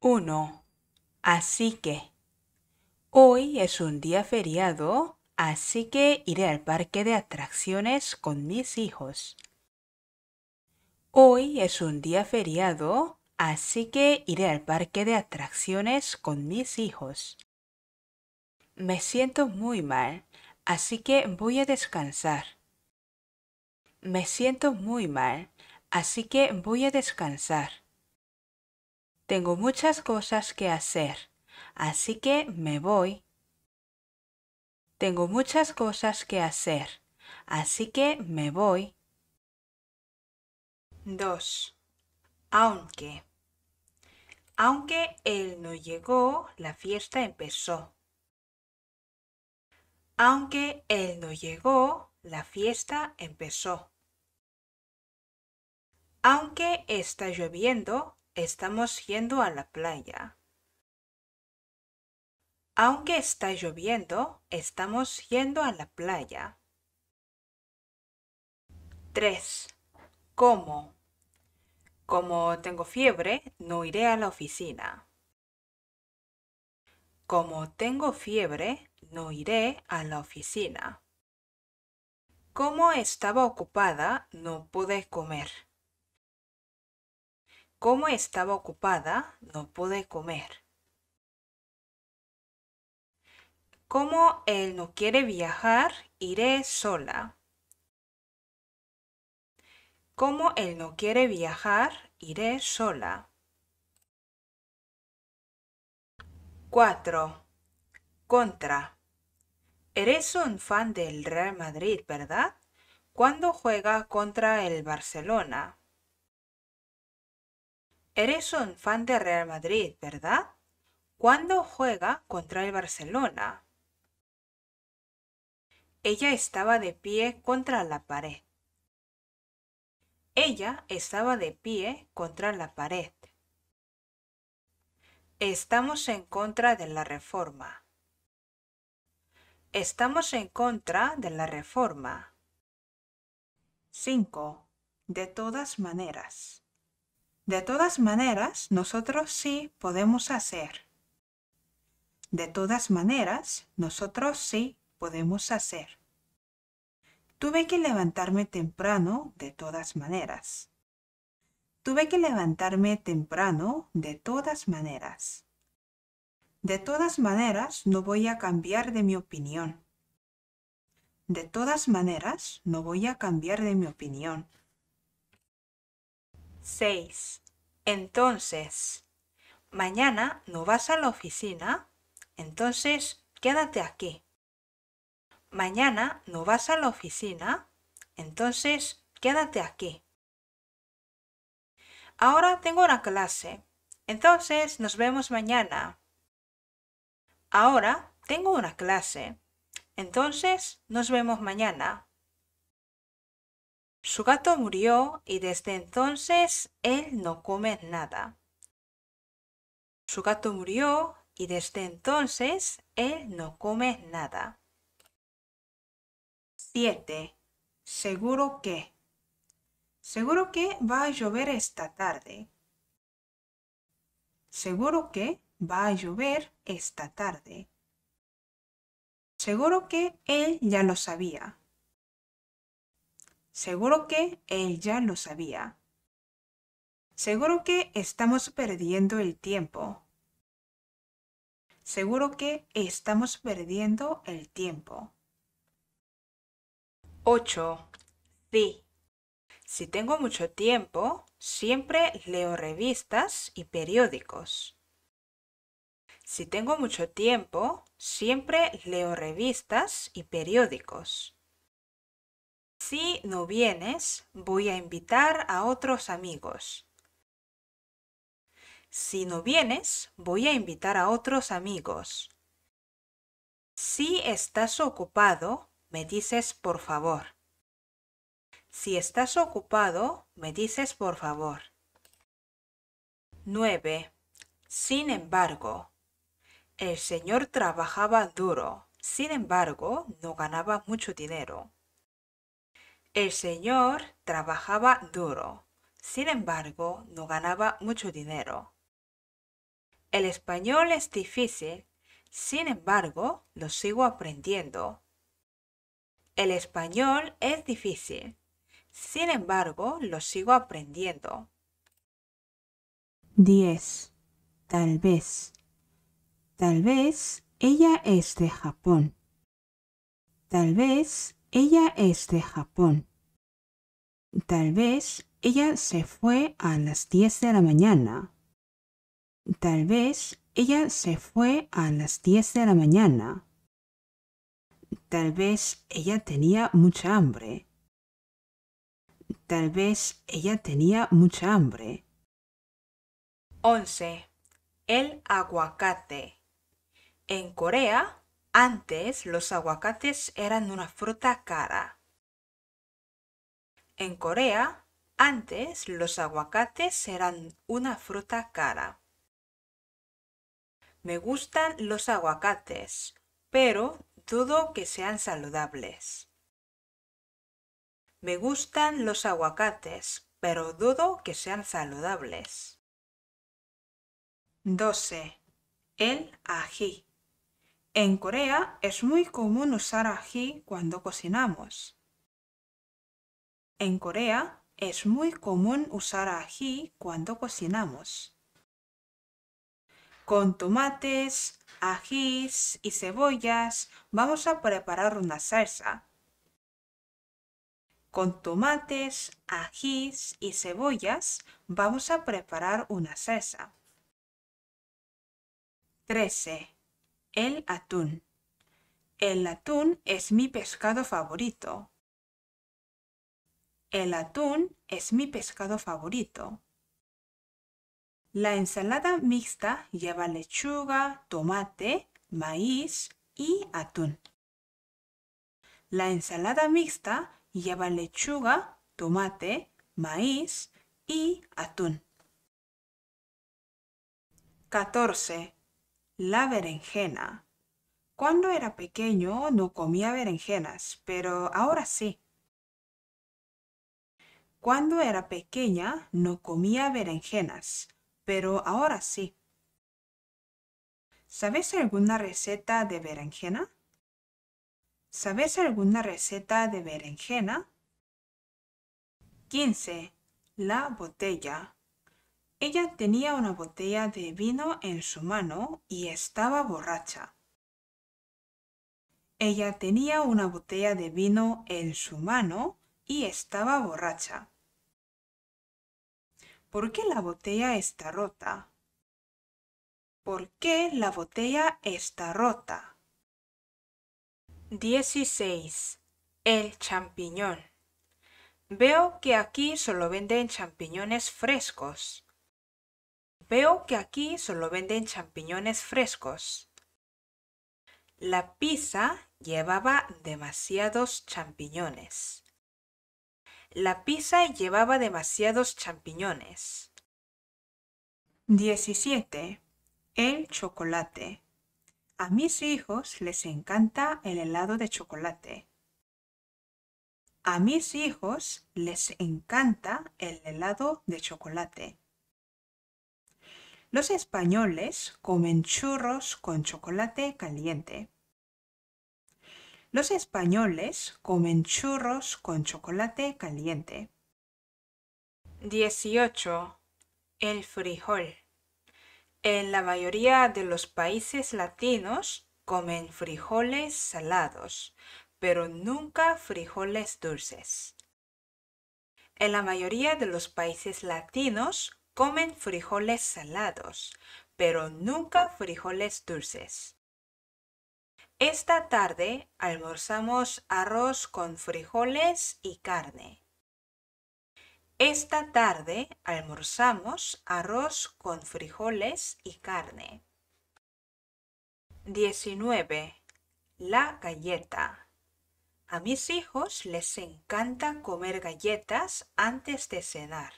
1. Así que. Hoy es un día feriado, así que iré al parque de atracciones con mis hijos. Hoy es un día feriado, así que iré al parque de atracciones con mis hijos. Me siento muy mal, así que voy a descansar. Me siento muy mal, así que voy a descansar. Tengo muchas cosas que hacer, así que me voy. Tengo muchas cosas que hacer, así que me voy. 2. Aunque. Aunque él no llegó, la fiesta empezó. Aunque él no llegó, la fiesta empezó. Aunque está lloviendo, Estamos yendo a la playa. Aunque está lloviendo, estamos yendo a la playa. 3. ¿Cómo? Como tengo fiebre, no iré a la oficina. Como tengo fiebre, no iré a la oficina. Como estaba ocupada, no pude comer. Como estaba ocupada, no pude comer. Como él no quiere viajar, iré sola. Como él no quiere viajar, iré sola. 4. Contra. Eres un fan del Real Madrid, ¿verdad? ¿Cuándo juega contra el Barcelona? Eres un fan de Real Madrid, ¿verdad? ¿Cuándo juega contra el Barcelona? Ella estaba de pie contra la pared. Ella estaba de pie contra la pared. Estamos en contra de la reforma. Estamos en contra de la reforma. 5. De todas maneras. De todas maneras, nosotros sí podemos hacer. De todas maneras, nosotros sí podemos hacer. Tuve que levantarme temprano de todas maneras. Tuve que levantarme temprano de todas maneras. De todas maneras, no voy a cambiar de mi opinión. De todas maneras, no voy a cambiar de mi opinión. 6. Entonces, mañana no vas a la oficina, entonces quédate aquí. Mañana no vas a la oficina, entonces quédate aquí. Ahora tengo una clase, entonces nos vemos mañana. Ahora tengo una clase, entonces nos vemos mañana. Su gato murió y desde entonces él no come nada. Su gato murió y desde entonces él no come nada. 7. Seguro que. Seguro que va a llover esta tarde. Seguro que va a llover esta tarde. Seguro que él ya lo sabía. Seguro que él ya lo sabía. Seguro que estamos perdiendo el tiempo. Seguro que estamos perdiendo el tiempo. 8. Sí. Si tengo mucho tiempo, siempre leo revistas y periódicos. Si tengo mucho tiempo, siempre leo revistas y periódicos. Si no vienes, voy a invitar a otros amigos. Si no vienes, voy a invitar a otros amigos. Si estás ocupado, me dices por favor. Si estás ocupado, me dices por favor. 9. Sin embargo, el señor trabajaba duro. Sin embargo, no ganaba mucho dinero. El señor trabajaba duro, sin embargo no ganaba mucho dinero. El español es difícil, sin embargo lo sigo aprendiendo. El español es difícil, sin embargo lo sigo aprendiendo. 10. Tal vez. Tal vez ella es de Japón. Tal vez ella es de Japón. Tal vez ella se fue a las 10 de la mañana. Tal vez ella se fue a las 10 de la mañana. Tal vez ella tenía mucha hambre. Tal vez ella tenía mucha hambre. 11. El aguacate. En Corea, antes los aguacates eran una fruta cara. En Corea, antes los aguacates eran una fruta cara. Me gustan los aguacates, pero dudo que sean saludables. Me gustan los aguacates, pero dudo que sean saludables. 12. El ají. En Corea es muy común usar ají cuando cocinamos. En Corea es muy común usar ají cuando cocinamos. Con tomates, ajís y cebollas vamos a preparar una salsa. Con tomates, ajís y cebollas vamos a preparar una salsa. 13 el atún. El atún es mi pescado favorito. El atún es mi pescado favorito. La ensalada mixta lleva lechuga, tomate, maíz y atún. La ensalada mixta lleva lechuga, tomate, maíz y atún. 14. La berenjena. Cuando era pequeño no comía berenjenas, pero ahora sí. Cuando era pequeña no comía berenjenas, pero ahora sí. ¿Sabes alguna receta de berenjena? ¿Sabes alguna receta de berenjena? 15. La botella. Ella tenía una botella de vino en su mano y estaba borracha. Ella tenía una botella de vino en su mano y estaba borracha. ¿Por qué la botella está rota? ¿Por qué la botella está rota? 16. El champiñón. Veo que aquí solo venden champiñones frescos. Veo que aquí solo venden champiñones frescos. La pizza llevaba demasiados champiñones. La pizza llevaba demasiados champiñones. 17. El chocolate. A mis hijos les encanta el helado de chocolate. A mis hijos les encanta el helado de chocolate. Los españoles comen churros con chocolate caliente. Los españoles comen churros con chocolate caliente. 18. El frijol. En la mayoría de los países latinos comen frijoles salados, pero nunca frijoles dulces. En la mayoría de los países latinos Comen frijoles salados, pero nunca frijoles dulces. Esta tarde almorzamos arroz con frijoles y carne. Esta tarde almorzamos arroz con frijoles y carne. 19. La galleta. A mis hijos les encanta comer galletas antes de cenar.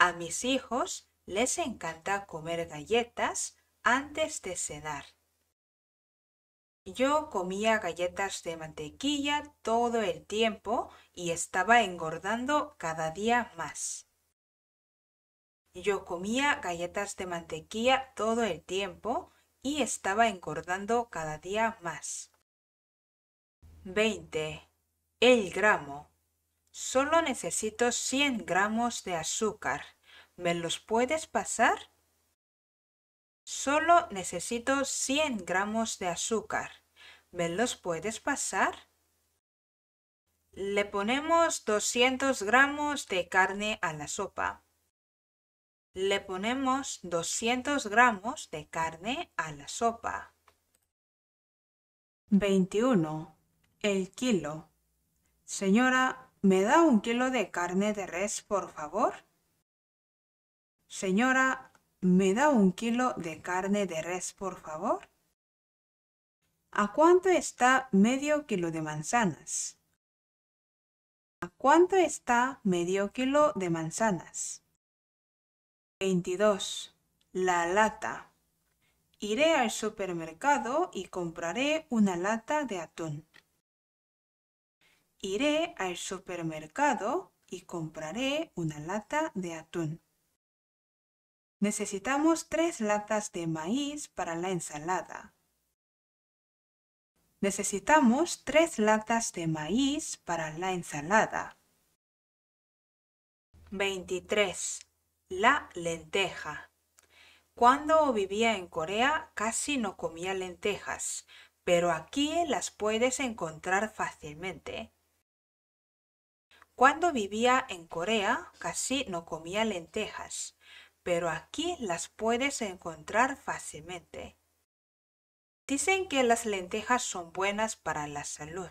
A mis hijos les encanta comer galletas antes de cenar. Yo comía galletas de mantequilla todo el tiempo y estaba engordando cada día más. Yo comía galletas de mantequilla todo el tiempo y estaba engordando cada día más. 20. El gramo. Solo necesito 100 gramos de azúcar. ¿Me los puedes pasar? Solo necesito 100 gramos de azúcar. ¿Me los puedes pasar? Le ponemos 200 gramos de carne a la sopa. Le ponemos 200 gramos de carne a la sopa. 21. El kilo. Señora, ¿Me da un kilo de carne de res, por favor? Señora, ¿me da un kilo de carne de res, por favor? ¿A cuánto está medio kilo de manzanas? ¿A cuánto está medio kilo de manzanas? 22. La lata. Iré al supermercado y compraré una lata de atún. Iré al supermercado y compraré una lata de atún. Necesitamos tres latas de maíz para la ensalada. Necesitamos tres latas de maíz para la ensalada. 23. La lenteja. Cuando vivía en Corea casi no comía lentejas, pero aquí las puedes encontrar fácilmente. Cuando vivía en Corea casi no comía lentejas, pero aquí las puedes encontrar fácilmente. Dicen que las lentejas son buenas para la salud.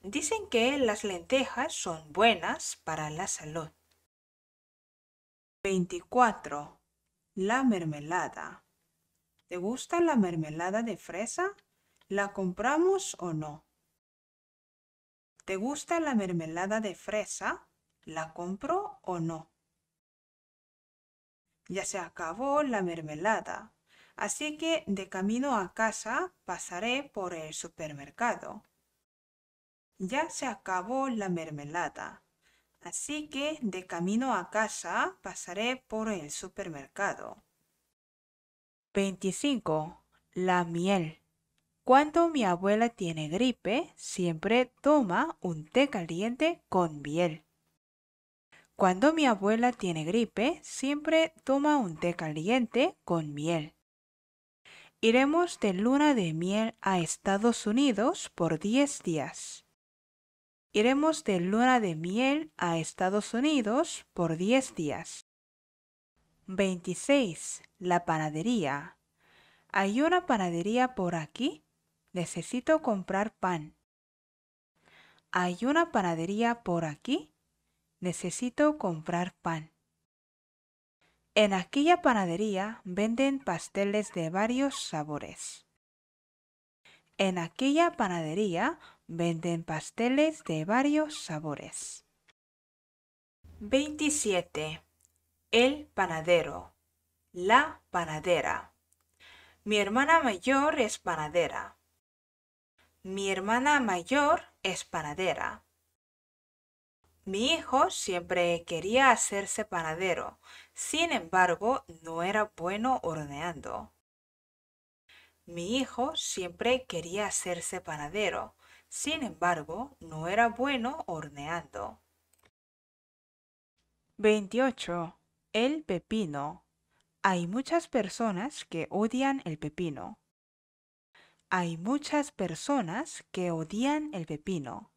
Dicen que las lentejas son buenas para la salud. 24. La mermelada. ¿Te gusta la mermelada de fresa? ¿La compramos o no? ¿Te gusta la mermelada de fresa? ¿La compro o no? Ya se acabó la mermelada, así que de camino a casa pasaré por el supermercado. Ya se acabó la mermelada, así que de camino a casa pasaré por el supermercado. 25. La miel. Cuando mi abuela tiene gripe, siempre toma un té caliente con miel. Cuando mi abuela tiene gripe, siempre toma un té caliente con miel. Iremos de luna de miel a Estados Unidos por 10 días. Iremos de luna de miel a Estados Unidos por 10 días. 26. La panadería. ¿Hay una panadería por aquí? Necesito comprar pan. Hay una panadería por aquí. Necesito comprar pan. En aquella panadería venden pasteles de varios sabores. En aquella panadería venden pasteles de varios sabores. 27. El panadero. La panadera. Mi hermana mayor es panadera. Mi hermana mayor es panadera. Mi hijo siempre quería hacerse panadero, sin embargo no era bueno horneando. Mi hijo siempre quería hacerse panadero, sin embargo no era bueno horneando. 28. El pepino. Hay muchas personas que odian el pepino. Hay muchas personas que odian el pepino.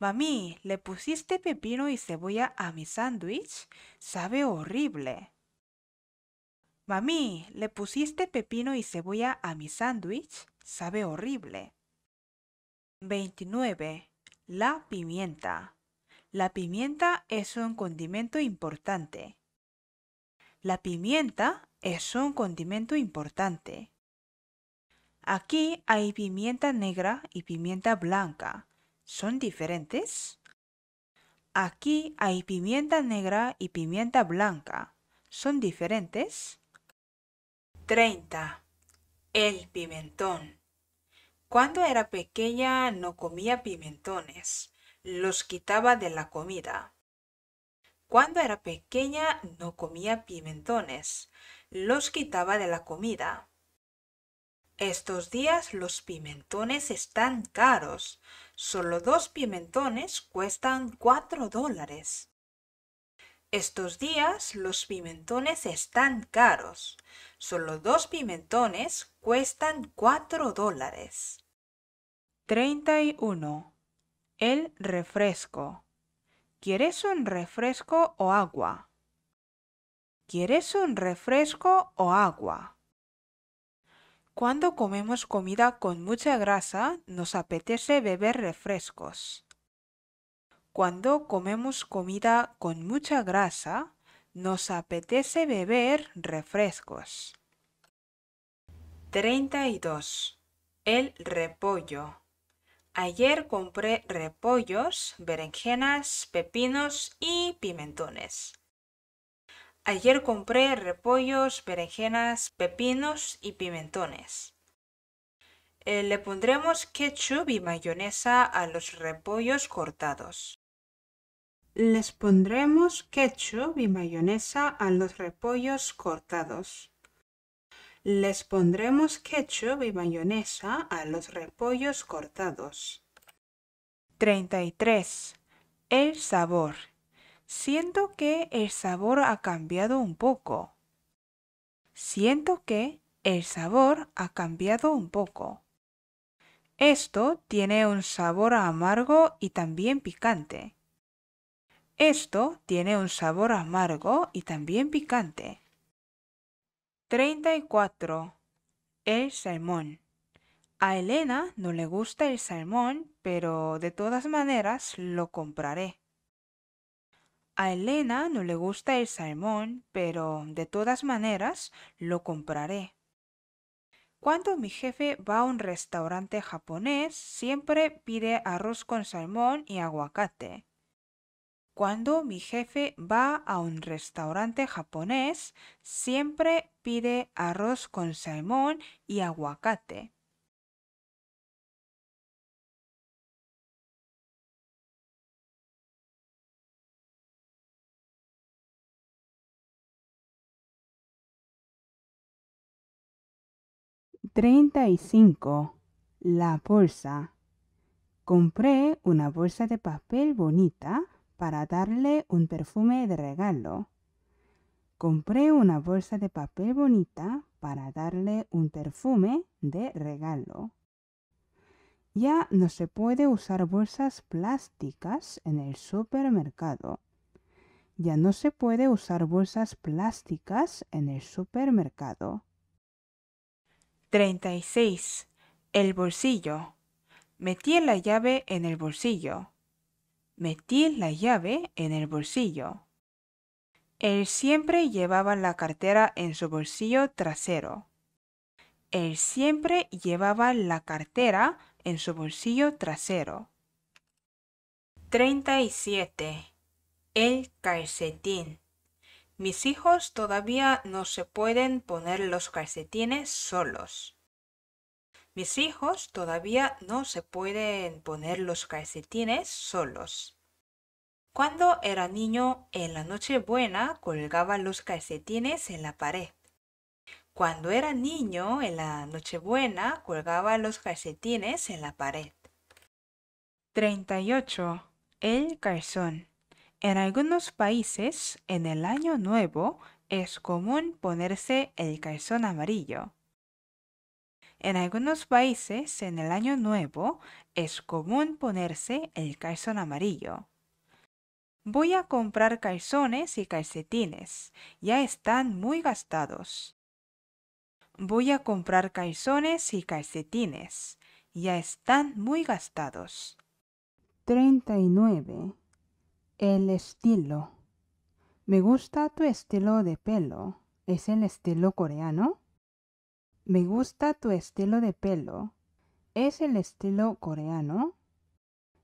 Mami, ¿le pusiste pepino y cebolla a mi sándwich? Sabe horrible. Mami, ¿le pusiste pepino y cebolla a mi sándwich? Sabe horrible. 29. La pimienta. La pimienta es un condimento importante. La pimienta es un condimento importante. Aquí hay pimienta negra y pimienta blanca. ¿Son diferentes? Aquí hay pimienta negra y pimienta blanca. ¿Son diferentes? 30. El pimentón. Cuando era pequeña no comía pimentones. Los quitaba de la comida. Cuando era pequeña no comía pimentones. Los quitaba de la comida. Estos días los pimentones están caros. Solo dos pimentones cuestan 4 dólares. Estos días los pimentones están caros. Solo dos pimentones cuestan 4 dólares. 31. El refresco. ¿Quieres un refresco o agua? ¿Quieres un refresco o agua? Cuando comemos comida con mucha grasa, nos apetece beber refrescos. Cuando comemos comida con mucha grasa, nos apetece beber refrescos. 32. El repollo. Ayer compré repollos, berenjenas, pepinos y pimentones. Ayer compré repollos, berenjenas, pepinos y pimentones. Eh, le pondremos ketchup y mayonesa a los repollos cortados. Les pondremos ketchup y mayonesa a los repollos cortados. Les pondremos ketchup y mayonesa a los repollos cortados. 33. El sabor. Siento que el sabor ha cambiado un poco. Siento que el sabor ha cambiado un poco. Esto tiene un sabor amargo y también picante. Esto tiene un sabor amargo y también picante. 34. El salmón. A Elena no le gusta el salmón, pero de todas maneras lo compraré. A Elena no le gusta el salmón, pero de todas maneras lo compraré. Cuando mi jefe va a un restaurante japonés, siempre pide arroz con salmón y aguacate. Cuando mi jefe va a un restaurante japonés, siempre pide arroz con salmón y aguacate. 35. La bolsa. Compré una bolsa de papel bonita para darle un perfume de regalo. Compré una bolsa de papel bonita para darle un perfume de regalo. Ya no se puede usar bolsas plásticas en el supermercado. Ya no se puede usar bolsas plásticas en el supermercado. 36. El bolsillo. Metí la llave en el bolsillo. Metí la llave en el bolsillo. Él siempre llevaba la cartera en su bolsillo trasero. Él siempre llevaba la cartera en su bolsillo trasero. 37. El calcetín. Mis hijos todavía no se pueden poner los calcetines solos. Mis hijos todavía no se pueden poner los calcetines solos. Cuando era niño, en la Nochebuena colgaba los calcetines en la pared. Cuando era niño, en la Nochebuena colgaba los calcetines en la pared. 38. El calzón. En algunos países, en el año nuevo, es común ponerse el calzón amarillo. En algunos países, en el año nuevo, es común ponerse el calzón amarillo. Voy a comprar calzones y calcetines. Ya están muy gastados. Voy a comprar calzones y calcetines. Ya están muy gastados. 39. El estilo. Me gusta tu estilo de pelo. ¿Es el estilo coreano? Me gusta tu estilo de pelo. ¿Es el estilo coreano?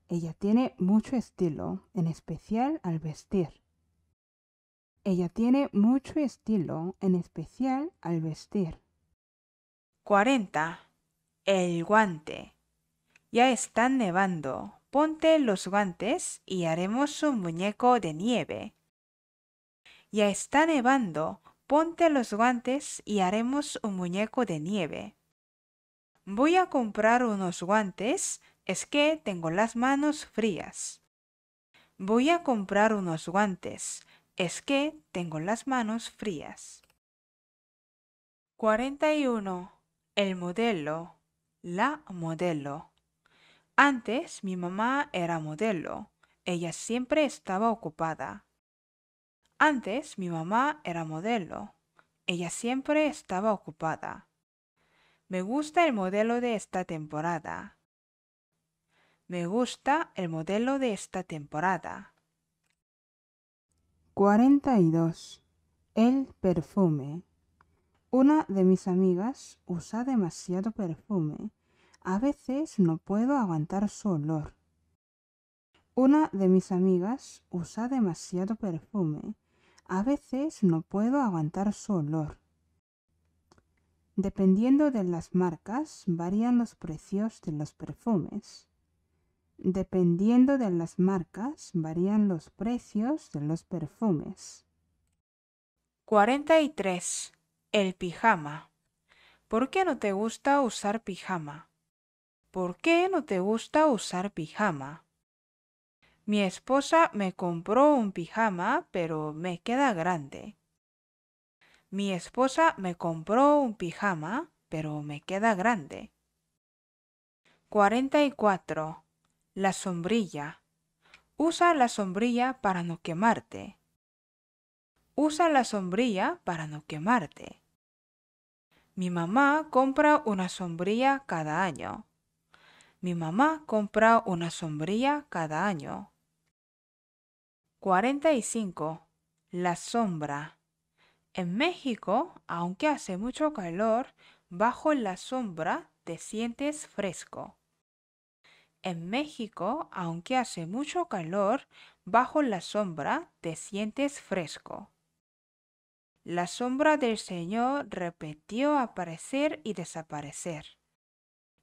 Ella tiene mucho estilo, en especial al vestir. Ella tiene mucho estilo, en especial al vestir. 40. El guante. Ya están nevando. Ponte los guantes y haremos un muñeco de nieve. Ya está nevando. Ponte los guantes y haremos un muñeco de nieve. Voy a comprar unos guantes, es que tengo las manos frías. Voy a comprar unos guantes, es que tengo las manos frías. 41. El modelo. La modelo. Antes mi mamá era modelo. Ella siempre estaba ocupada. Antes mi mamá era modelo. Ella siempre estaba ocupada. Me gusta el modelo de esta temporada. Me gusta el modelo de esta temporada. 42. El perfume. Una de mis amigas usa demasiado perfume a veces no puedo aguantar su olor. Una de mis amigas usa demasiado perfume. A veces no puedo aguantar su olor. Dependiendo de las marcas, varían los precios de los perfumes. Dependiendo de las marcas, varían los precios de los perfumes. 43. El pijama. ¿Por qué no te gusta usar pijama? ¿por qué no te gusta usar pijama? Mi esposa me compró un pijama, pero me queda grande. Mi esposa me compró un pijama, pero me queda grande. 44. La sombrilla. Usa la sombrilla para no quemarte. Usa la sombrilla para no quemarte. Mi mamá compra una sombrilla cada año. Mi mamá compra una sombrilla cada año. 45. La sombra. En México, aunque hace mucho calor, bajo la sombra te sientes fresco. En México, aunque hace mucho calor, bajo la sombra te sientes fresco. La sombra del Señor repitió aparecer y desaparecer.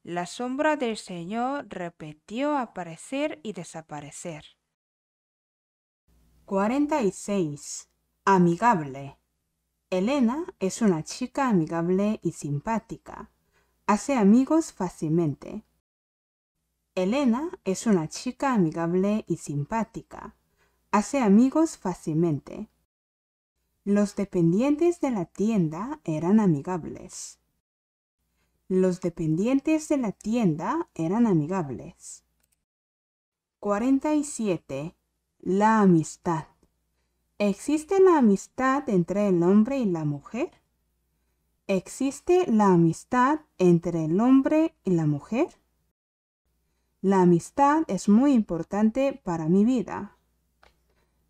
La sombra del Señor repitió aparecer y desaparecer. 46. Amigable. Elena es una chica amigable y simpática. Hace amigos fácilmente. Elena es una chica amigable y simpática. Hace amigos fácilmente. Los dependientes de la tienda eran amigables. Los dependientes de la tienda eran amigables. 47. La amistad. ¿Existe la amistad entre el hombre y la mujer? ¿Existe la amistad entre el hombre y la mujer? La amistad es muy importante para mi vida.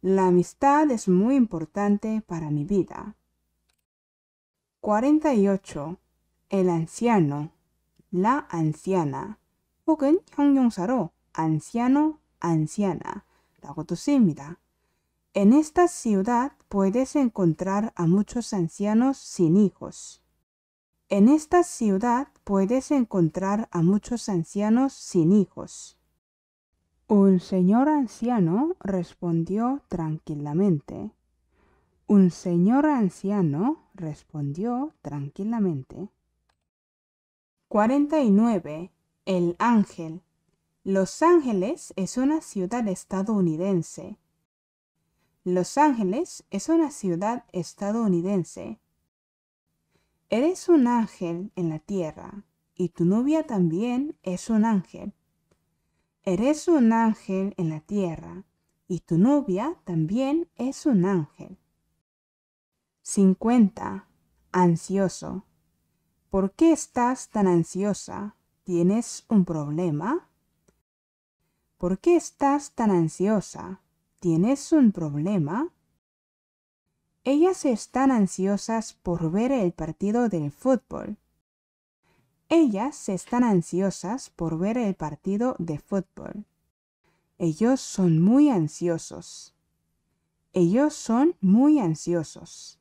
La amistad es muy importante para mi vida. 48 el anciano, la anciana 혹은 형용사로 anciano, anciana, anciana라고도 쓰입니다. En esta ciudad puedes encontrar a muchos ancianos sin hijos. En esta ciudad puedes encontrar a muchos ancianos sin hijos. Un señor anciano respondió tranquilamente. Un señor anciano respondió tranquilamente. 49. El Ángel. Los Ángeles es una ciudad estadounidense. Los Ángeles es una ciudad estadounidense. Eres un ángel en la tierra y tu novia también es un ángel. Eres un ángel en la tierra y tu novia también es un ángel. 50. Ansioso. ¿Por qué estás tan ansiosa? ¿Tienes un problema? ¿Por qué estás tan ansiosa? ¿Tienes un problema? Ellas están ansiosas por ver el partido del fútbol. Ellas están ansiosas por ver el partido de fútbol. Ellos son muy ansiosos. Ellos son muy ansiosos.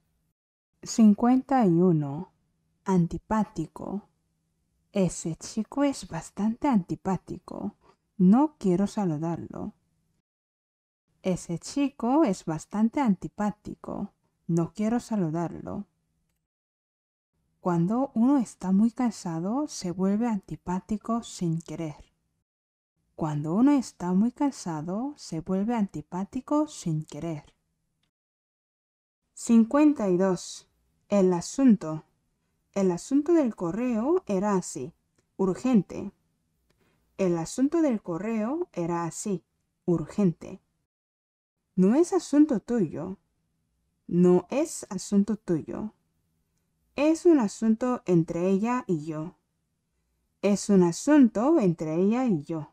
51 antipático. Ese chico es bastante antipático. No quiero saludarlo. Ese chico es bastante antipático. No quiero saludarlo. Cuando uno está muy cansado, se vuelve antipático sin querer. Cuando uno está muy cansado, se vuelve antipático sin querer. 52. El asunto. El asunto del correo era así, urgente. El asunto del correo era así, urgente. No es asunto tuyo. No es asunto tuyo. Es un asunto entre ella y yo. Es un asunto entre ella y yo.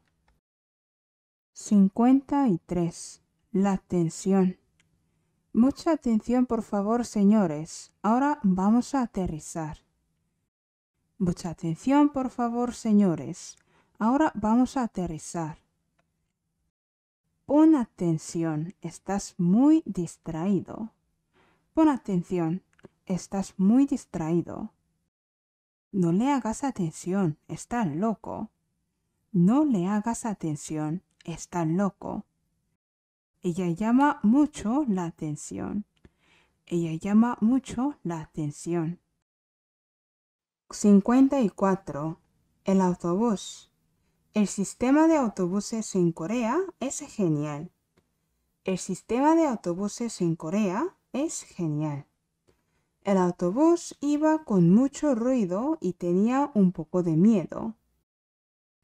53. La atención. Mucha atención, por favor, señores. Ahora vamos a aterrizar. Mucha atención, por favor, señores. Ahora vamos a aterrizar. Pon atención, estás muy distraído. Pon atención, estás muy distraído. No le hagas atención, está loco. No le hagas atención, está loco. Ella llama mucho la atención. Ella llama mucho la atención. 54. El autobús. El sistema de autobuses en Corea es genial. El sistema de autobuses en Corea es genial. El autobús iba con mucho ruido y tenía un poco de miedo.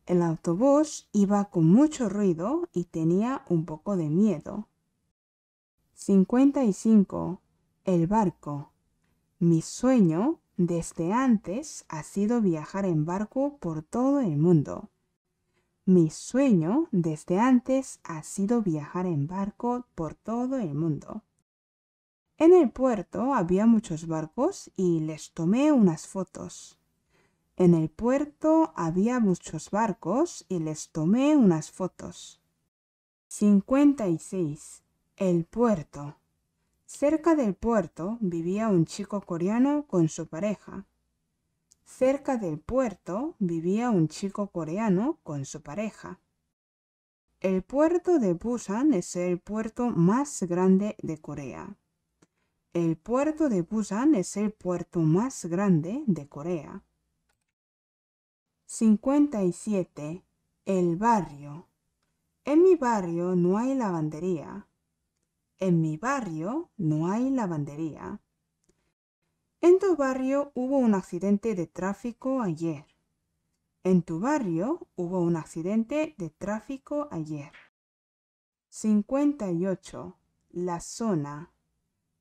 El autobús iba con mucho ruido y tenía un poco de miedo. 55. El barco. Mi sueño desde antes ha sido viajar en barco por todo el mundo. Mi sueño desde antes ha sido viajar en barco por todo el mundo. En el puerto había muchos barcos y les tomé unas fotos. En el puerto había muchos barcos y les tomé unas fotos. 56. El puerto. Cerca del puerto vivía un chico coreano con su pareja. Cerca del puerto vivía un chico coreano con su pareja. El puerto de Busan es el puerto más grande de Corea. El puerto de Busan es el puerto más grande de Corea. 57. El barrio. En mi barrio no hay lavandería en mi barrio no hay lavandería. En tu barrio hubo un accidente de tráfico ayer. En tu barrio hubo un accidente de tráfico ayer. 58. La zona.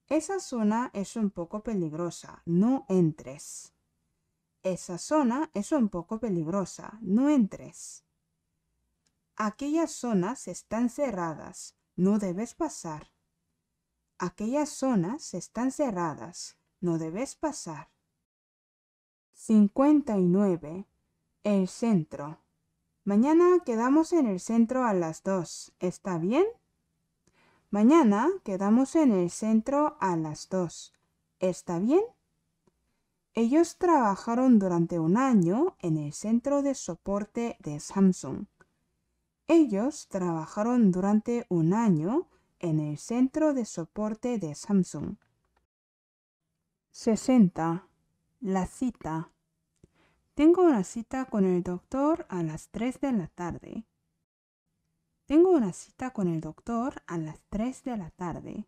Esa zona es un poco peligrosa, no entres. Esa zona es un poco peligrosa, no entres. Aquellas zonas están cerradas, no debes pasar. Aquellas zonas están cerradas, no debes pasar. 59. El centro. Mañana quedamos en el centro a las 2, ¿está bien? Mañana quedamos en el centro a las 2, ¿está bien? Ellos trabajaron durante un año en el centro de soporte de Samsung. Ellos trabajaron durante un año en el centro de soporte de Samsung. 60. La cita. Tengo una cita con el doctor a las 3 de la tarde. Tengo una cita con el doctor a las 3 de la tarde.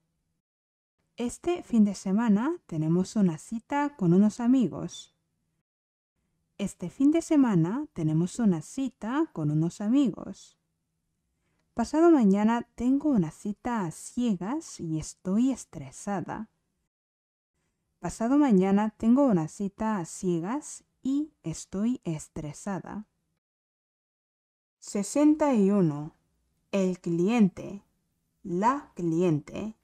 Este fin de semana tenemos una cita con unos amigos. Este fin de semana tenemos una cita con unos amigos. Pasado mañana tengo una cita a ciegas y estoy estresada. Pasado mañana tengo una cita a ciegas y estoy estresada. 61. El cliente. La cliente.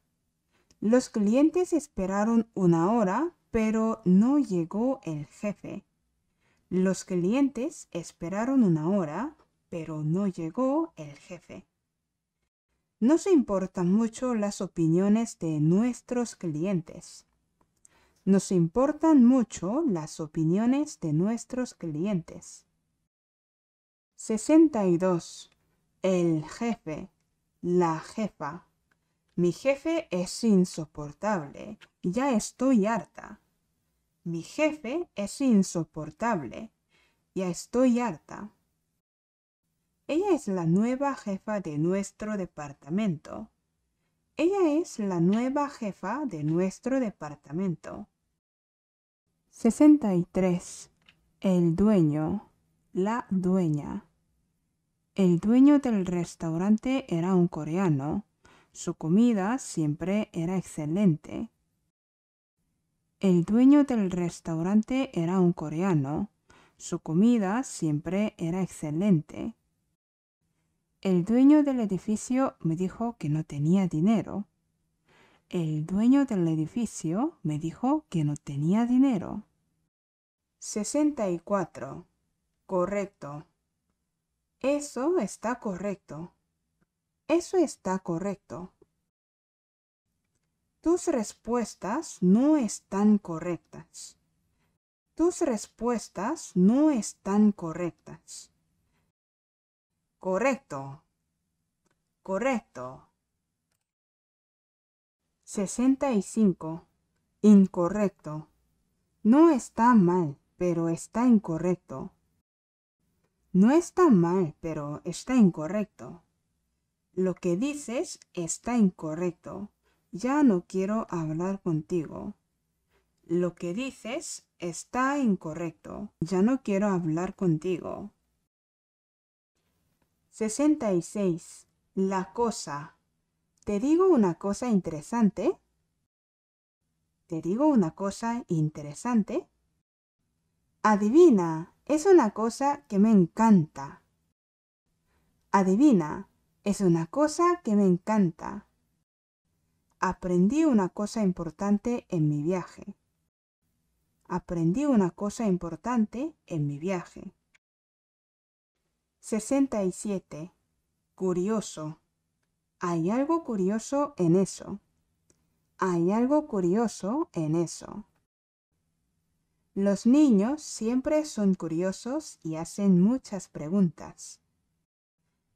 Los clientes esperaron una hora, pero no llegó el jefe. Los clientes esperaron una hora, pero no llegó el jefe. Nos importan mucho las opiniones de nuestros clientes. Nos importan mucho las opiniones de nuestros clientes. 62. El jefe. La jefa. Mi jefe es insoportable. Ya estoy harta. Mi jefe es insoportable. Ya estoy harta. Ella es la nueva jefa de nuestro departamento. Ella es la nueva jefa de nuestro departamento. 63. El dueño, la dueña. El dueño del restaurante era un coreano. Su comida siempre era excelente. El dueño del restaurante era un coreano. Su comida siempre era excelente. El dueño del edificio me dijo que no tenía dinero. El dueño del edificio me dijo que no tenía dinero. 64. Correcto. Eso está correcto. Eso está correcto. Tus respuestas no están correctas. Tus respuestas no están correctas. Correcto. Correcto. 65. Incorrecto. No está mal, pero está incorrecto. No está mal, pero está incorrecto. Lo que dices está incorrecto. Ya no quiero hablar contigo. Lo que dices está incorrecto. Ya no quiero hablar contigo. 66. La cosa. ¿Te digo una cosa interesante? ¿Te digo una cosa interesante? Adivina, es una cosa que me encanta. Adivina, es una cosa que me encanta. Aprendí una cosa importante en mi viaje. Aprendí una cosa importante en mi viaje. 67. Curioso. Hay algo curioso en eso. Hay algo curioso en eso. Los niños siempre son curiosos y hacen muchas preguntas.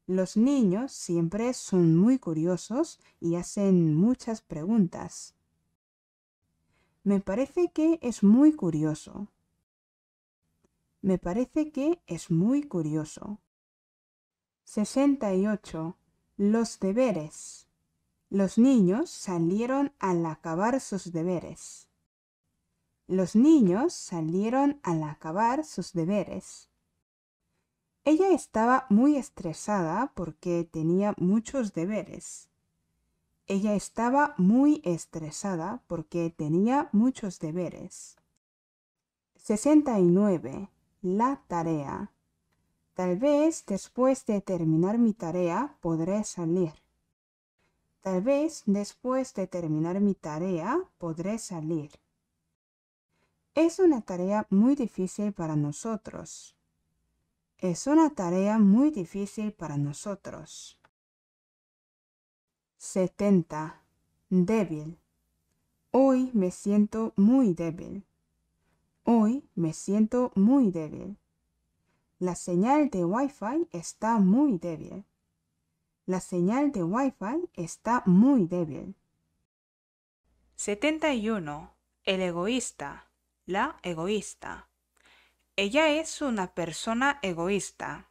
Los niños siempre son muy curiosos y hacen muchas preguntas. Me parece que es muy curioso. Me parece que es muy curioso. 68. Los deberes. Los niños salieron al acabar sus deberes. Los niños salieron al acabar sus deberes. Ella estaba muy estresada porque tenía muchos deberes. Ella estaba muy estresada porque tenía muchos deberes. 69. La tarea. Tal vez después de terminar mi tarea podré salir. Tal vez después de terminar mi tarea podré salir. Es una tarea muy difícil para nosotros. Es una tarea muy difícil para nosotros. 70. Débil. Hoy me siento muy débil. Hoy me siento muy débil. La señal de Wi-Fi está muy débil. La señal de Wi-Fi está muy débil. 71. El egoísta. La egoísta. Ella es una persona egoísta.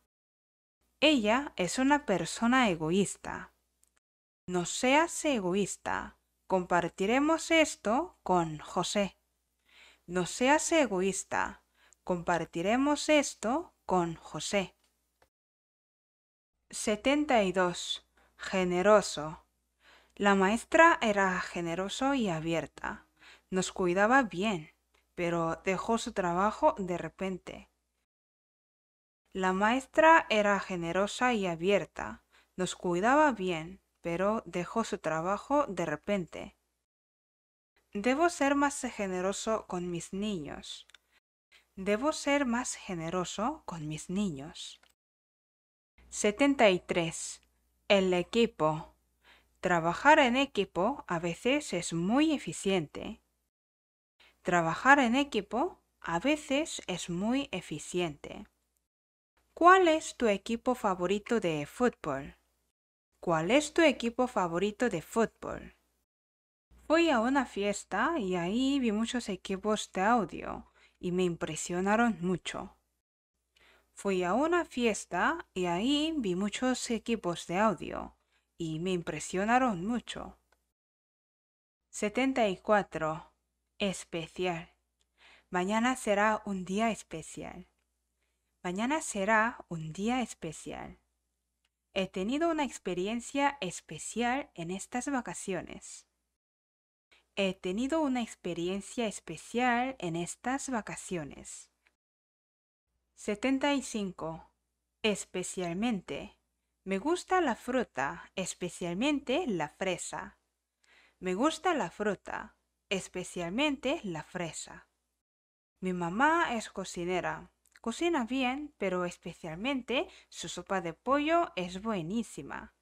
Ella es una persona egoísta. No seas egoísta. Compartiremos esto con José. No seas egoísta. Compartiremos esto con José. 72. Generoso. La maestra era generoso y abierta. Nos cuidaba bien, pero dejó su trabajo de repente. La maestra era generosa y abierta. Nos cuidaba bien, pero dejó su trabajo de repente. Debo ser más generoso con mis niños. Debo ser más generoso con mis niños. 73. El equipo. Trabajar en equipo a veces es muy eficiente. Trabajar en equipo a veces es muy eficiente. ¿Cuál es tu equipo favorito de fútbol? ¿Cuál es tu equipo favorito de fútbol? Fui a una fiesta y ahí vi muchos equipos de audio y me impresionaron mucho. Fui a una fiesta y ahí vi muchos equipos de audio y me impresionaron mucho. 74. Especial. Mañana será un día especial. Mañana será un día especial. He tenido una experiencia especial en estas vacaciones. He tenido una experiencia especial en estas vacaciones. 75. Especialmente. Me gusta la fruta, especialmente la fresa. Me gusta la fruta, especialmente la fresa. Mi mamá es cocinera. Cocina bien, pero especialmente su sopa de pollo es buenísima.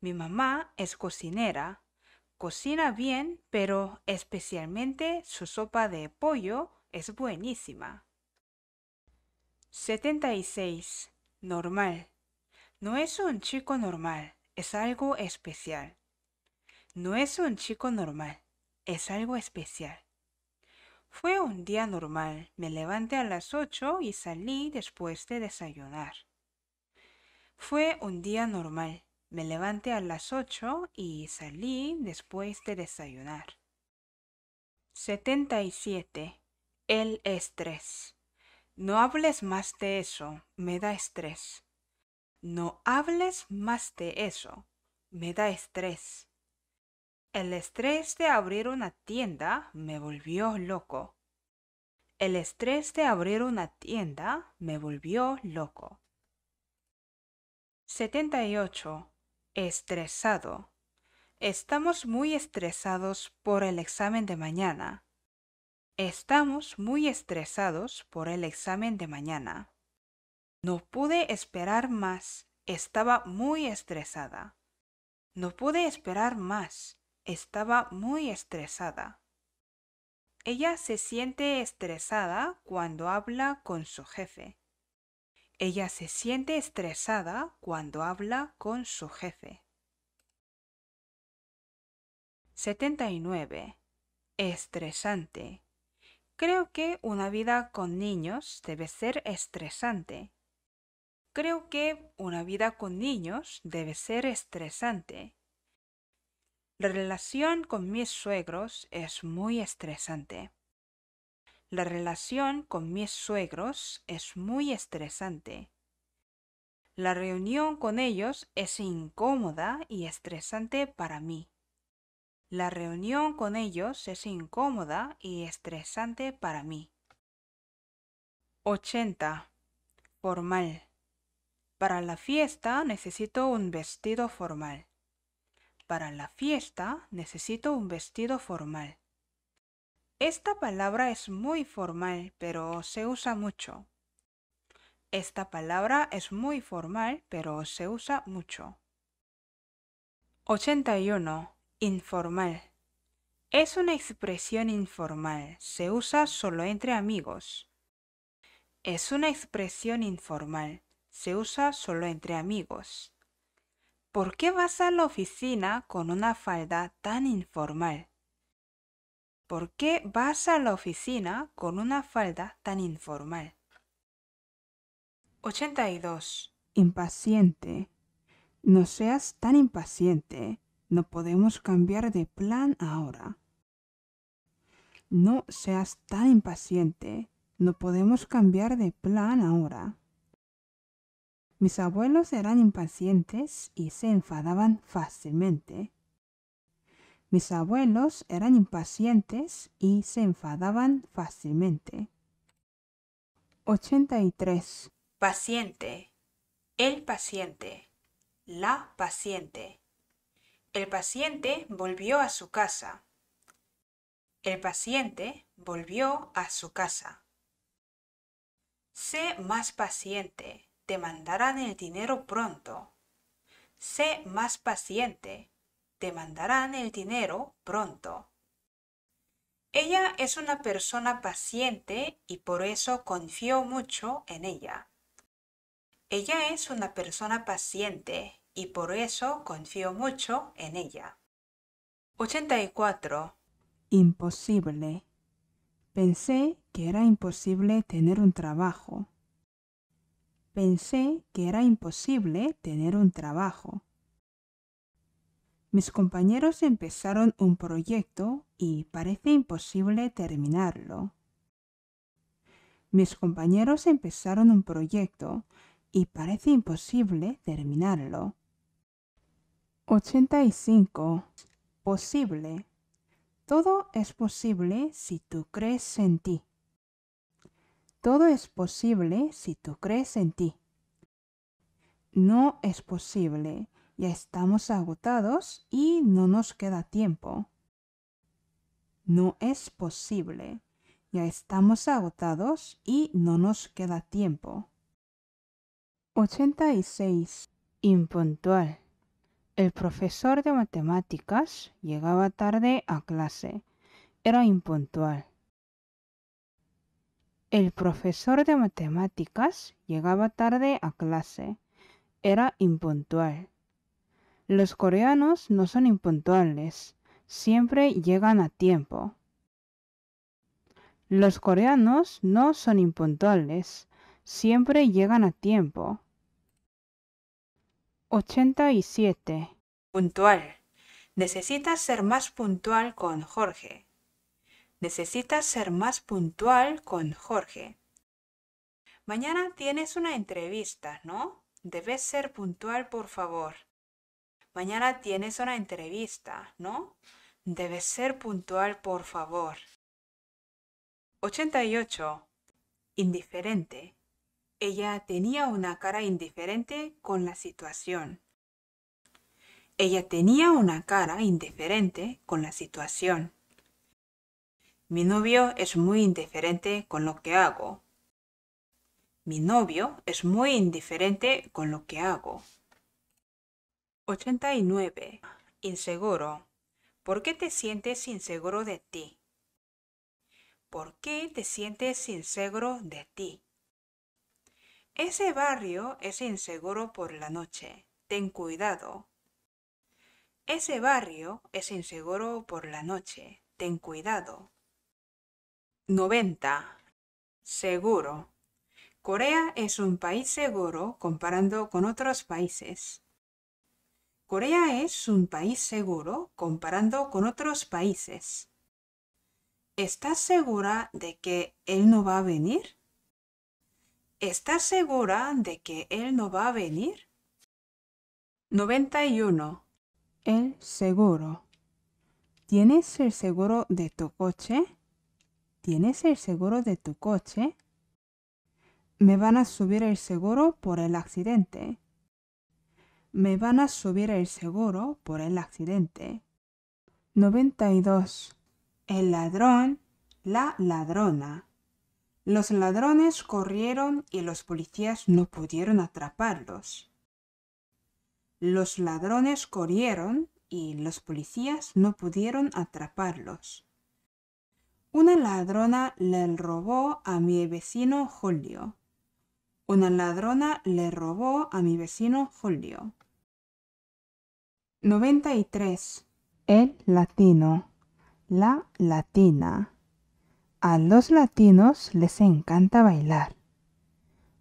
Mi mamá es cocinera. Cocina bien, pero especialmente su sopa de pollo es buenísima. 76. Normal. No es un chico normal, es algo especial. No es un chico normal, es algo especial. Fue un día normal. Me levanté a las 8 y salí después de desayunar. Fue un día normal. Me levanté a las 8 y salí después de desayunar. 77. El estrés. No hables más de eso, me da estrés. No hables más de eso, me da estrés. El estrés de abrir una tienda me volvió loco. El estrés de abrir una tienda me volvió loco. 78. Estresado. Estamos muy estresados por el examen de mañana. Estamos muy estresados por el examen de mañana. No pude esperar más. Estaba muy estresada. No pude esperar más. Estaba muy estresada. Ella se siente estresada cuando habla con su jefe. Ella se siente estresada cuando habla con su jefe. 79. Estresante. Creo que una vida con niños debe ser estresante. Creo que una vida con niños debe ser estresante. La relación con mis suegros es muy estresante. La relación con mis suegros es muy estresante. La reunión con ellos es incómoda y estresante para mí. La reunión con ellos es incómoda y estresante para mí. 80. Formal. Para la fiesta necesito un vestido formal. Para la fiesta necesito un vestido formal. Esta palabra es muy formal, pero se usa mucho. Esta palabra es muy formal, pero se usa mucho. 81. Informal. Es una expresión informal. Se usa solo entre amigos. Es una expresión informal. Se usa solo entre amigos. ¿Por qué vas a la oficina con una falda tan informal? ¿Por qué vas a la oficina con una falda tan informal? 82. Impaciente. No seas tan impaciente. No podemos cambiar de plan ahora. No seas tan impaciente. No podemos cambiar de plan ahora. Mis abuelos eran impacientes y se enfadaban fácilmente. Mis abuelos eran impacientes y se enfadaban fácilmente. 83. Paciente. El paciente. La paciente. El paciente volvió a su casa. El paciente volvió a su casa. Sé más paciente. Te mandarán el dinero pronto. Sé más paciente te mandarán el dinero pronto. Ella es una persona paciente y por eso confío mucho en ella. Ella es una persona paciente y por eso confío mucho en ella. 84. Imposible. Pensé que era imposible tener un trabajo. Pensé que era imposible tener un trabajo. Mis compañeros empezaron un proyecto y parece imposible terminarlo. Mis compañeros empezaron un proyecto y parece imposible terminarlo. 85. Posible. Todo es posible si tú crees en ti. Todo es posible si tú crees en ti. No es posible ya estamos agotados y no nos queda tiempo. No es posible. Ya estamos agotados y no nos queda tiempo. 86. Impuntual. El profesor de matemáticas llegaba tarde a clase. Era impuntual. El profesor de matemáticas llegaba tarde a clase. Era impuntual. Los coreanos no son impuntuales, siempre llegan a tiempo. Los coreanos no son impuntuales, siempre llegan a tiempo. 87. Puntual. Necesitas ser más puntual con Jorge. Necesitas ser más puntual con Jorge. Mañana tienes una entrevista, ¿no? Debes ser puntual, por favor. Mañana tienes una entrevista, ¿no? Debes ser puntual, por favor. 88. Indiferente. Ella tenía una cara indiferente con la situación. Ella tenía una cara indiferente con la situación. Mi novio es muy indiferente con lo que hago. Mi novio es muy indiferente con lo que hago. 89. Inseguro. ¿Por qué te sientes inseguro de ti? ¿Por qué te sientes inseguro de ti? Ese barrio es inseguro por la noche. Ten cuidado. Ese barrio es inseguro por la noche. Ten cuidado. 90. Seguro. Corea es un país seguro comparando con otros países. Corea es un país seguro comparando con otros países. ¿Estás segura de que él no va a venir? ¿Estás segura de que él no va a venir? 91. El seguro. ¿Tienes el seguro de tu coche? ¿Tienes el seguro de tu coche? Me van a subir el seguro por el accidente me van a subir el seguro por el accidente. 92. El ladrón, la ladrona. Los ladrones corrieron y los policías no pudieron atraparlos. Los ladrones corrieron y los policías no pudieron atraparlos. Una ladrona le robó a mi vecino Julio. Una ladrona le robó a mi vecino Julio. 93. El latino, la latina. A los latinos les encanta bailar.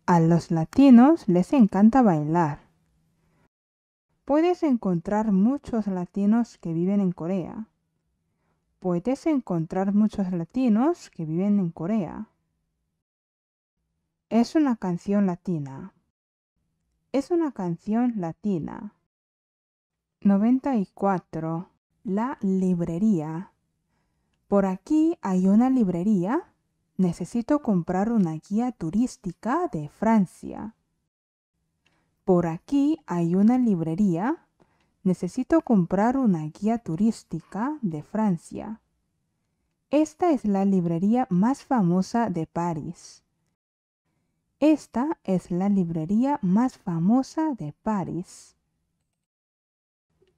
A los latinos les encanta bailar. Puedes encontrar muchos latinos que viven en Corea. Puedes encontrar muchos latinos que viven en Corea. Es una canción latina. Es una canción latina. 94. La librería. Por aquí hay una librería. Necesito comprar una guía turística de Francia. Por aquí hay una librería. Necesito comprar una guía turística de Francia. Esta es la librería más famosa de París. Esta es la librería más famosa de París.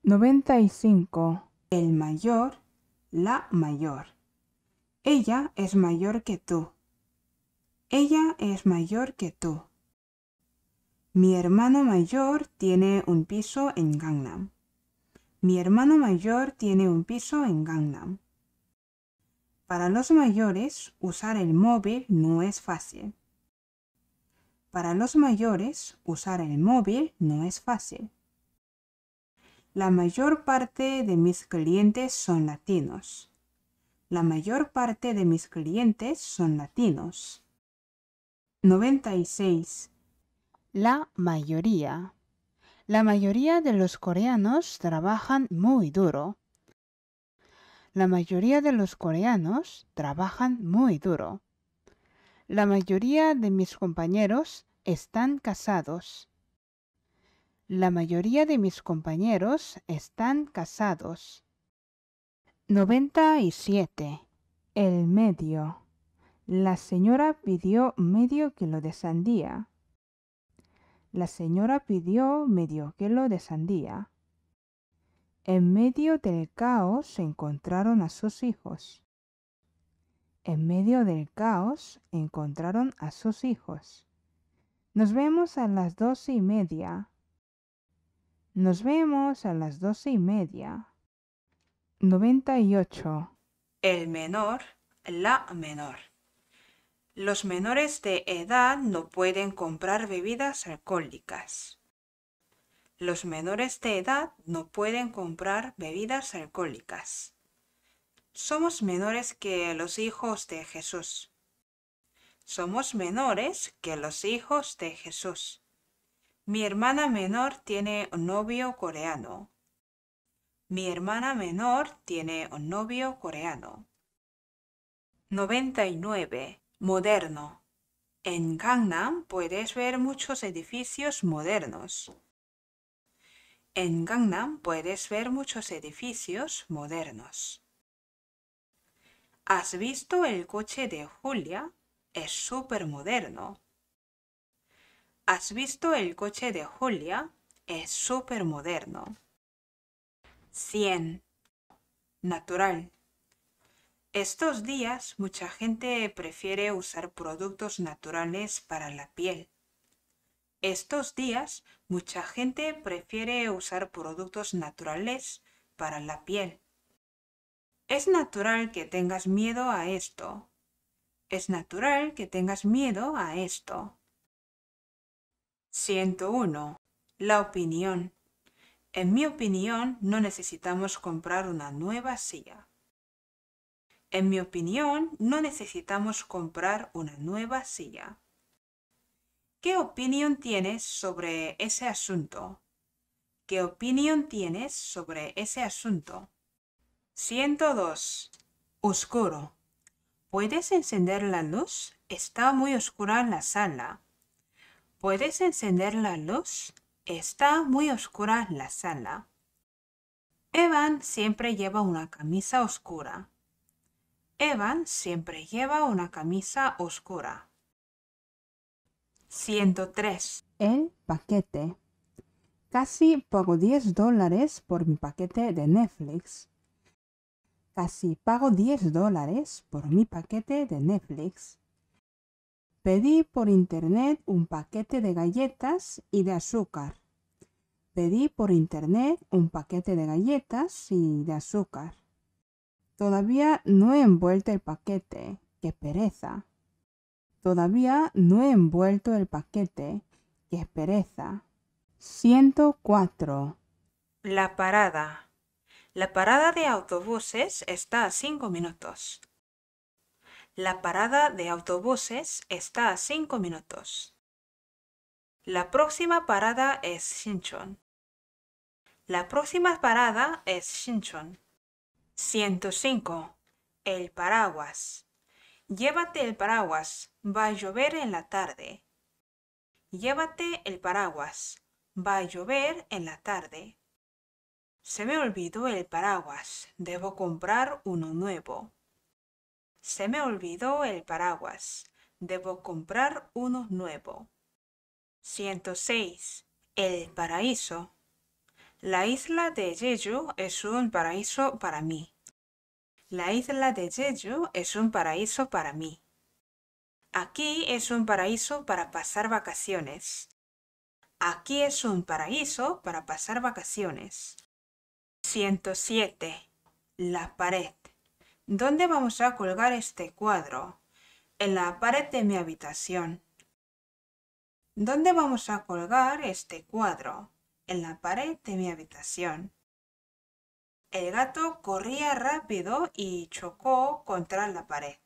95. El mayor, la mayor. Ella es mayor que tú. Ella es mayor que tú. Mi hermano mayor tiene un piso en Gangnam. Mi hermano mayor tiene un piso en Gangnam. Para los mayores, usar el móvil no es fácil. Para los mayores, usar el móvil no es fácil. La mayor parte de mis clientes son latinos. La mayor parte de mis clientes son latinos. 96. La mayoría. La mayoría de los coreanos trabajan muy duro. La mayoría de los coreanos trabajan muy duro. La mayoría de mis compañeros están casados. La mayoría de mis compañeros están casados. 97. El medio. La señora pidió medio kilo de sandía. La señora pidió medio kilo de sandía. En medio del caos se encontraron a sus hijos. En medio del caos encontraron a sus hijos. Nos vemos a las doce y media. Nos vemos a las doce y media. 98. El menor, la menor. Los menores de edad no pueden comprar bebidas alcohólicas. Los menores de edad no pueden comprar bebidas alcohólicas. Somos menores que los hijos de Jesús. Somos menores que los hijos de Jesús. Mi hermana menor tiene un novio coreano. Mi hermana menor tiene un novio coreano. 99. Moderno. En Gangnam puedes ver muchos edificios modernos. En Gangnam puedes ver muchos edificios modernos. ¿Has visto el coche de Julia? Es súper moderno. ¿Has visto el coche de Julia? Es súper moderno. 100. Natural. Estos días mucha gente prefiere usar productos naturales para la piel. Estos días mucha gente prefiere usar productos naturales para la piel. Es natural que tengas miedo a esto. Es natural que tengas miedo a esto. 101. La opinión. En mi opinión, no necesitamos comprar una nueva silla. En mi opinión, no necesitamos comprar una nueva silla. ¿Qué opinión tienes sobre ese asunto? ¿Qué opinión tienes sobre ese asunto? 102. Oscuro. ¿Puedes encender la luz? Está muy oscura en la sala. ¿Puedes encender la luz? Está muy oscura la sala. Evan siempre lleva una camisa oscura. Evan siempre lleva una camisa oscura. 103. El paquete. Casi pago 10 dólares por mi paquete de Netflix. Casi pago 10 dólares por mi paquete de Netflix. Pedí por internet un paquete de galletas y de azúcar. Pedí por internet un paquete de galletas y de azúcar. Todavía no he envuelto el paquete. ¡Qué pereza! Todavía no he envuelto el paquete. ¡Qué pereza! 104. La parada. La parada de autobuses está a 5 minutos. La parada de autobuses está a 5 minutos. La próxima parada es Shinchon. La próxima parada es Shinchon. 105. El paraguas. Llévate el paraguas, va a llover en la tarde. Llévate el paraguas, va a llover en la tarde. Se me olvidó el paraguas, debo comprar uno nuevo. Se me olvidó el paraguas. Debo comprar uno nuevo. 106. El paraíso. La isla de Jeju es un paraíso para mí. La isla de Jeju es un paraíso para mí. Aquí es un paraíso para pasar vacaciones. Aquí es un paraíso para pasar vacaciones. 107. La pared. ¿Dónde vamos a colgar este cuadro? En la pared de mi habitación. ¿Dónde vamos a colgar este cuadro? En la pared de mi habitación. El gato corría rápido y chocó contra la pared.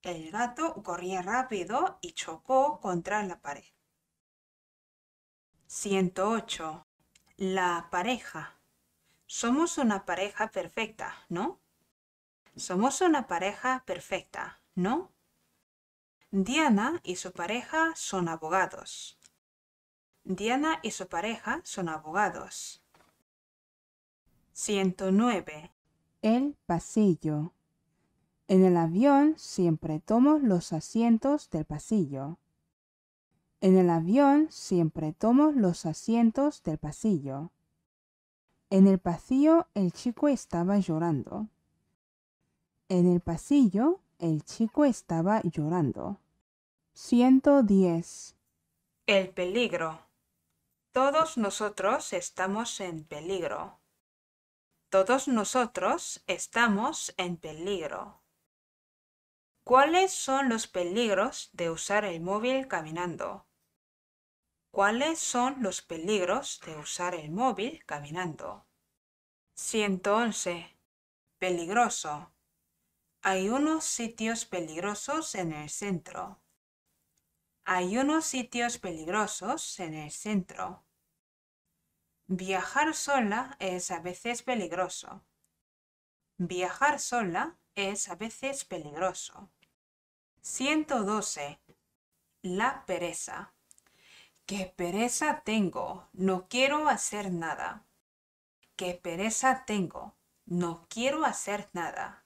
El gato corría rápido y chocó contra la pared. 108. La pareja. Somos una pareja perfecta, ¿no? Somos una pareja perfecta, ¿no? Diana y su pareja son abogados. Diana y su pareja son abogados. 109. El pasillo. En el avión siempre tomo los asientos del pasillo. En el avión siempre tomo los asientos del pasillo. En el pasillo el chico estaba llorando. En el pasillo, el chico estaba llorando. 110. El peligro. Todos nosotros estamos en peligro. Todos nosotros estamos en peligro. ¿Cuáles son los peligros de usar el móvil caminando? ¿Cuáles son los peligros de usar el móvil caminando? 111. Peligroso. Hay unos sitios peligrosos en el centro. Hay unos sitios peligrosos en el centro. Viajar sola es a veces peligroso. Viajar sola es a veces peligroso. 112. La pereza. Qué pereza tengo, no quiero hacer nada. Qué pereza tengo, no quiero hacer nada.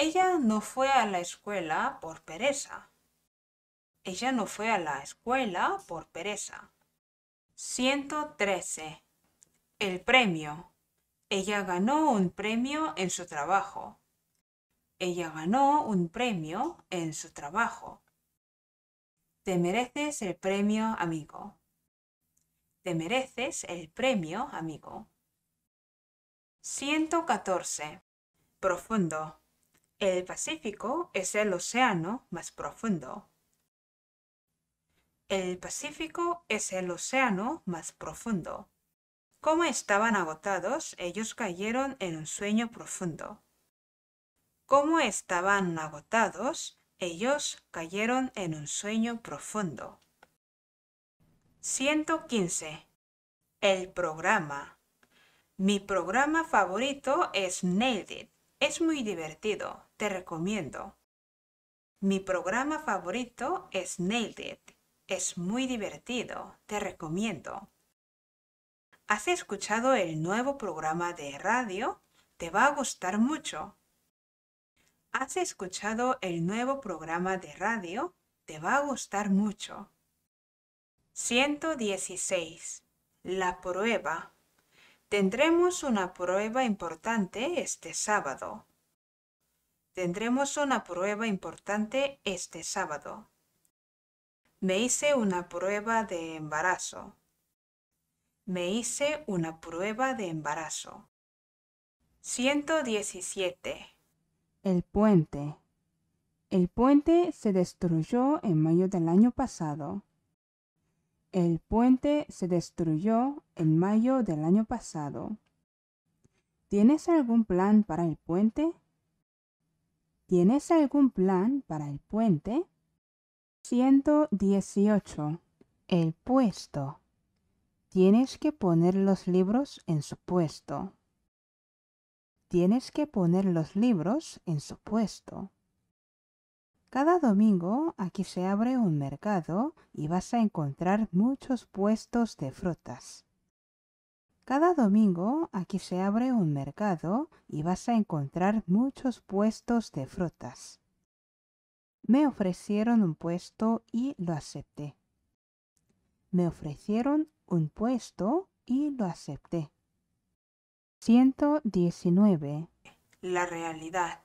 Ella no fue a la escuela por pereza. Ella no fue a la escuela por pereza. 113. El premio. Ella ganó un premio en su trabajo. Ella ganó un premio en su trabajo. Te mereces el premio, amigo. Te mereces el premio, amigo. 114. Profundo. El Pacífico es el océano más profundo. El Pacífico es el océano más profundo. Como estaban agotados, ellos cayeron en un sueño profundo. Como estaban agotados, ellos cayeron en un sueño profundo. 115. El programa. Mi programa favorito es Nailed es muy divertido, te recomiendo. Mi programa favorito es Nailed It. Es muy divertido, te recomiendo. ¿Has escuchado el nuevo programa de radio? Te va a gustar mucho. ¿Has escuchado el nuevo programa de radio? Te va a gustar mucho. 116. La prueba. Tendremos una prueba importante este sábado. Tendremos una prueba importante este sábado. Me hice una prueba de embarazo. Me hice una prueba de embarazo. 117. El puente. El puente se destruyó en mayo del año pasado. El puente se destruyó en mayo del año pasado. ¿Tienes algún plan para el puente? ¿Tienes algún plan para el puente? 118. El puesto. Tienes que poner los libros en su puesto. Tienes que poner los libros en su puesto. Cada domingo aquí se abre un mercado y vas a encontrar muchos puestos de frutas. Cada domingo aquí se abre un mercado y vas a encontrar muchos puestos de frutas. Me ofrecieron un puesto y lo acepté. Me ofrecieron un puesto y lo acepté. 119. La realidad.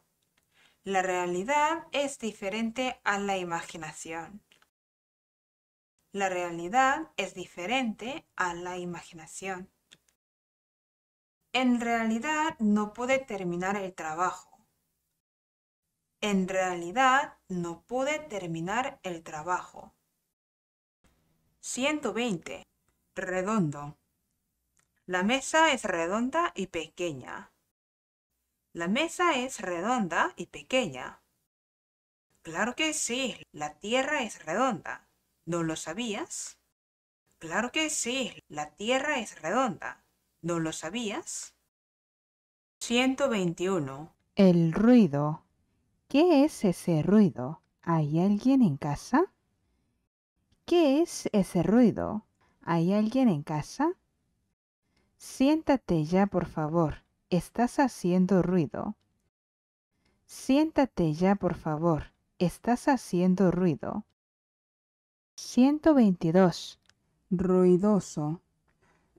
La realidad es diferente a la imaginación. La realidad es diferente a la imaginación. En realidad no puede terminar el trabajo. En realidad no puede terminar el trabajo. 120. Redondo. La mesa es redonda y pequeña. La mesa es redonda y pequeña. Claro que sí, la Tierra es redonda. ¿No lo sabías? Claro que sí, la Tierra es redonda. ¿No lo sabías? 121. El ruido. ¿Qué es ese ruido? ¿Hay alguien en casa? ¿Qué es ese ruido? ¿Hay alguien en casa? Siéntate ya, por favor estás haciendo ruido. Siéntate ya, por favor, estás haciendo ruido. 122. Ruidoso.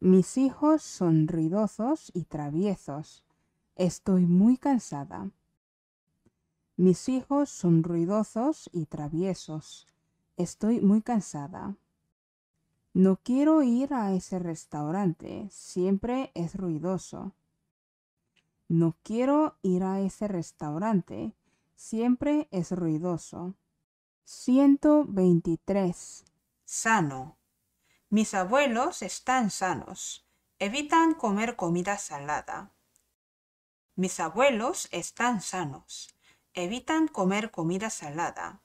Mis hijos son ruidosos y traviesos. Estoy muy cansada. Mis hijos son ruidosos y traviesos. Estoy muy cansada. No quiero ir a ese restaurante. Siempre es ruidoso. No quiero ir a ese restaurante. Siempre es ruidoso. 123. Sano. Mis abuelos están sanos. Evitan comer comida salada. Mis abuelos están sanos. Evitan comer comida salada.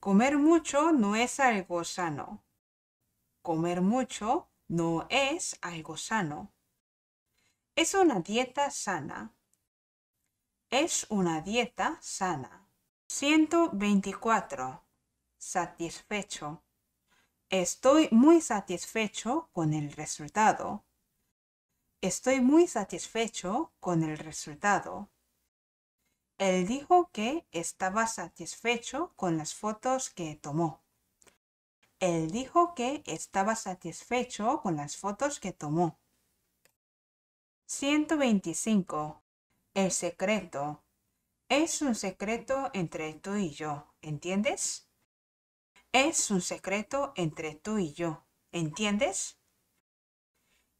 Comer mucho no es algo sano. Comer mucho no es algo sano. Es una dieta sana. Es una dieta sana. 124. Satisfecho. Estoy muy satisfecho con el resultado. Estoy muy satisfecho con el resultado. Él dijo que estaba satisfecho con las fotos que tomó. Él dijo que estaba satisfecho con las fotos que tomó. 125. El secreto. Es un secreto entre tú y yo, ¿entiendes? Es un secreto entre tú y yo, ¿entiendes?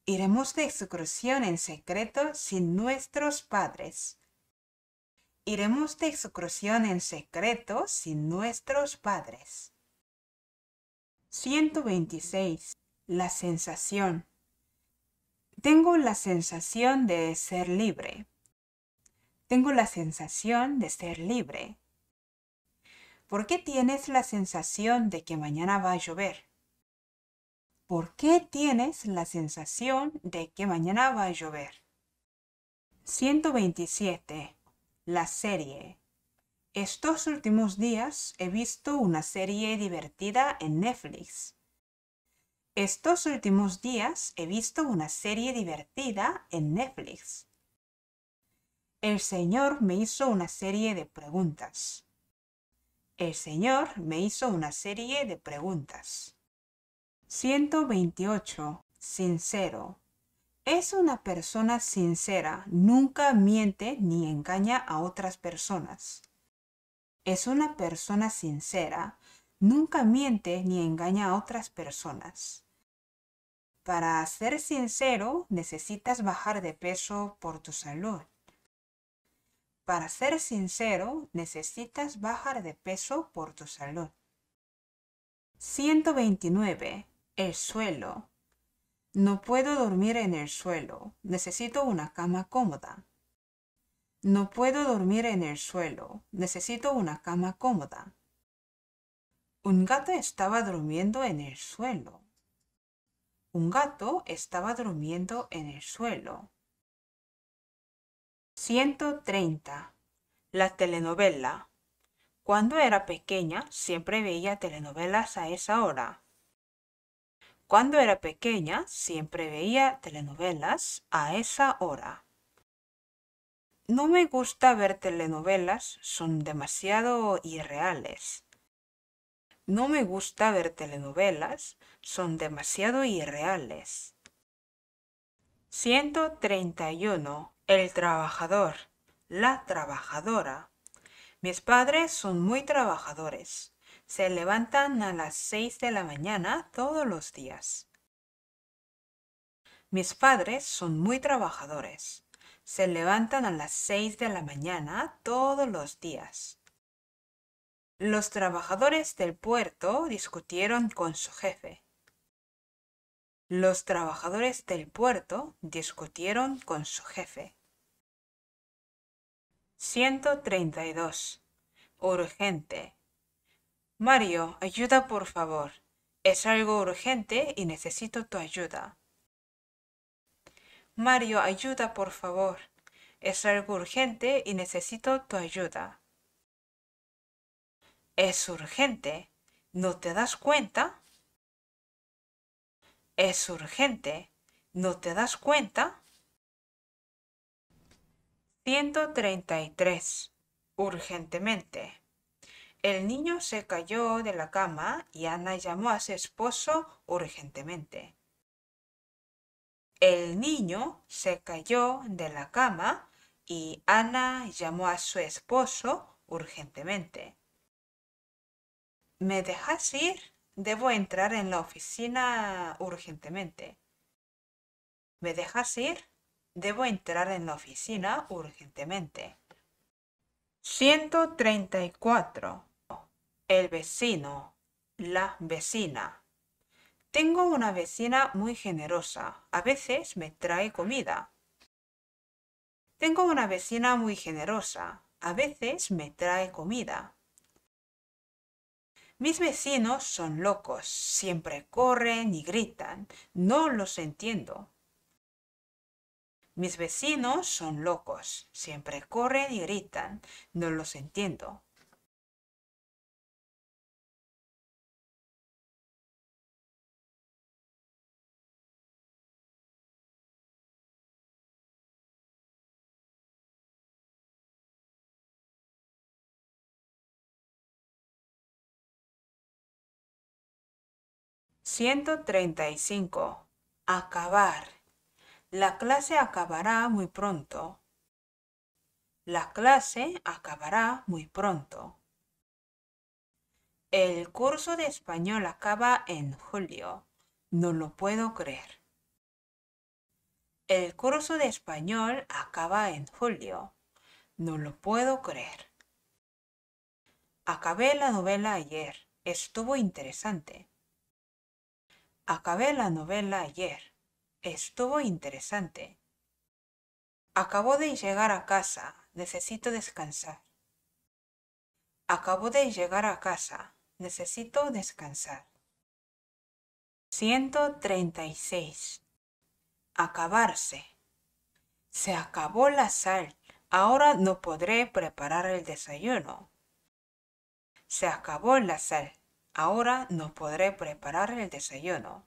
Iremos de excursión en secreto sin nuestros padres. Iremos de excursión en secreto sin nuestros padres. 126. La sensación. Tengo la sensación de ser libre. Tengo la sensación de ser libre. ¿Por qué tienes la sensación de que mañana va a llover? ¿Por qué tienes la sensación de que mañana va a llover? 127. La serie. Estos últimos días he visto una serie divertida en Netflix. Estos últimos días he visto una serie divertida en Netflix. El Señor me hizo una serie de preguntas. El Señor me hizo una serie de preguntas. 128. Sincero. Es una persona sincera, nunca miente ni engaña a otras personas. Es una persona sincera, nunca miente ni engaña a otras personas. Para ser sincero, necesitas bajar de peso por tu salud. Para ser sincero, necesitas bajar de peso por tu salud. 129. El suelo. No puedo dormir en el suelo. Necesito una cama cómoda. No puedo dormir en el suelo. Necesito una cama cómoda. Un gato estaba durmiendo en el suelo. Un gato estaba durmiendo en el suelo. 130. La telenovela. Cuando era pequeña siempre veía telenovelas a esa hora. Cuando era pequeña siempre veía telenovelas a esa hora. No me gusta ver telenovelas, son demasiado irreales. No me gusta ver telenovelas, son demasiado irreales. 131. El trabajador, la trabajadora. Mis padres son muy trabajadores. Se levantan a las 6 de la mañana todos los días. Mis padres son muy trabajadores. Se levantan a las 6 de la mañana todos los días. Los trabajadores del puerto discutieron con su jefe. Los trabajadores del puerto discutieron con su jefe. 132. Urgente. Mario, ayuda por favor. Es algo urgente y necesito tu ayuda. Mario, ayuda por favor. Es algo urgente y necesito tu ayuda. Es urgente. ¿No te das cuenta? Es urgente. ¿No te das cuenta? 133. Urgentemente. El niño se cayó de la cama y Ana llamó a su esposo urgentemente. El niño se cayó de la cama y Ana llamó a su esposo urgentemente. ¿me dejas ir? Debo entrar en la oficina urgentemente. ¿Me dejas ir? Debo entrar en la oficina urgentemente. 134. El vecino. La vecina. Tengo una vecina muy generosa. A veces me trae comida. Tengo una vecina muy generosa. A veces me trae comida. Mis vecinos son locos, siempre corren y gritan, no los entiendo. Mis vecinos son locos, siempre corren y gritan, no los entiendo. 135. Acabar. La clase acabará muy pronto. La clase acabará muy pronto. El curso de español acaba en julio. No lo puedo creer. El curso de español acaba en julio. No lo puedo creer. Acabé la novela ayer. Estuvo interesante. Acabé la novela ayer. Estuvo interesante. Acabo de llegar a casa. Necesito descansar. Acabo de llegar a casa. Necesito descansar. 136. Acabarse. Se acabó la sal. Ahora no podré preparar el desayuno. Se acabó la sal. Ahora no podré preparar el desayuno.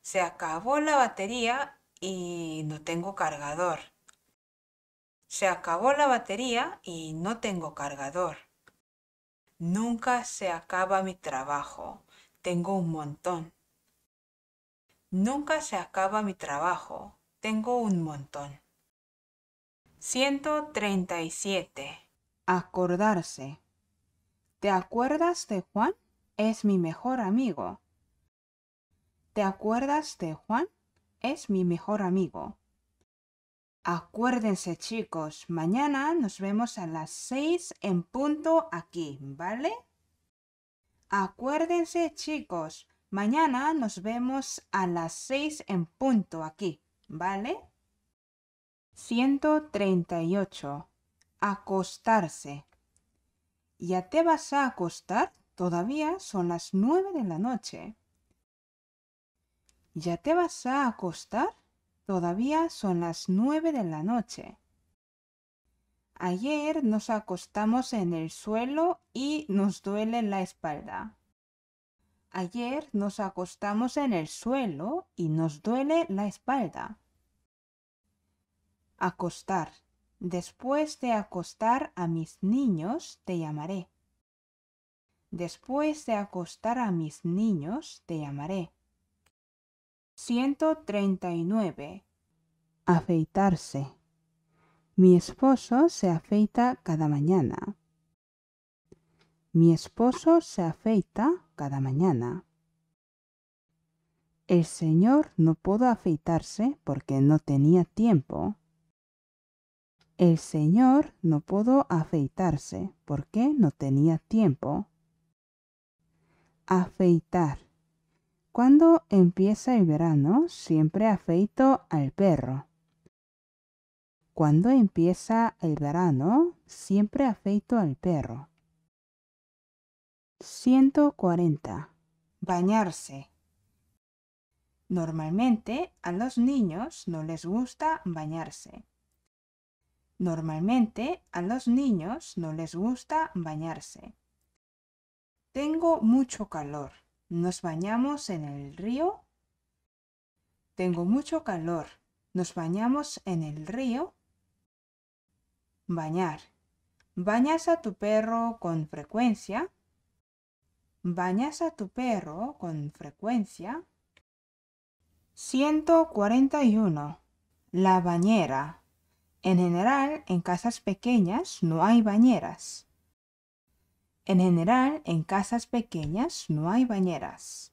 Se acabó la batería y no tengo cargador. Se acabó la batería y no tengo cargador. Nunca se acaba mi trabajo. Tengo un montón. Nunca se acaba mi trabajo. Tengo un montón. 137. Acordarse. ¿Te acuerdas de Juan? Es mi mejor amigo. ¿Te acuerdas de Juan? Es mi mejor amigo. Acuérdense chicos, mañana nos vemos a las seis en punto aquí, ¿vale? Acuérdense chicos, mañana nos vemos a las seis en punto aquí, ¿vale? 138. Acostarse. ¿Ya te vas a acostar? Todavía son las nueve de la noche. ¿Ya te vas a acostar? Todavía son las nueve de la noche. Ayer nos acostamos en el suelo y nos duele la espalda. Ayer nos acostamos en el suelo y nos duele la espalda. Acostar. Después de acostar a mis niños te llamaré. Después de acostar a mis niños te llamaré. 139. Afeitarse. Mi esposo se afeita cada mañana. Mi esposo se afeita cada mañana. El señor no pudo afeitarse porque no tenía tiempo. El señor no pudo afeitarse porque no tenía tiempo. Afeitar. Cuando empieza el verano, siempre afeito al perro. Cuando empieza el verano, siempre afeito al perro. 140. Bañarse. Normalmente a los niños no les gusta bañarse. Normalmente a los niños no les gusta bañarse. Tengo mucho calor. Nos bañamos en el río. Tengo mucho calor. Nos bañamos en el río. Bañar. Bañas a tu perro con frecuencia. Bañas a tu perro con frecuencia. 141. La bañera. En general, en casas pequeñas no hay bañeras. En general, en casas pequeñas no hay bañeras.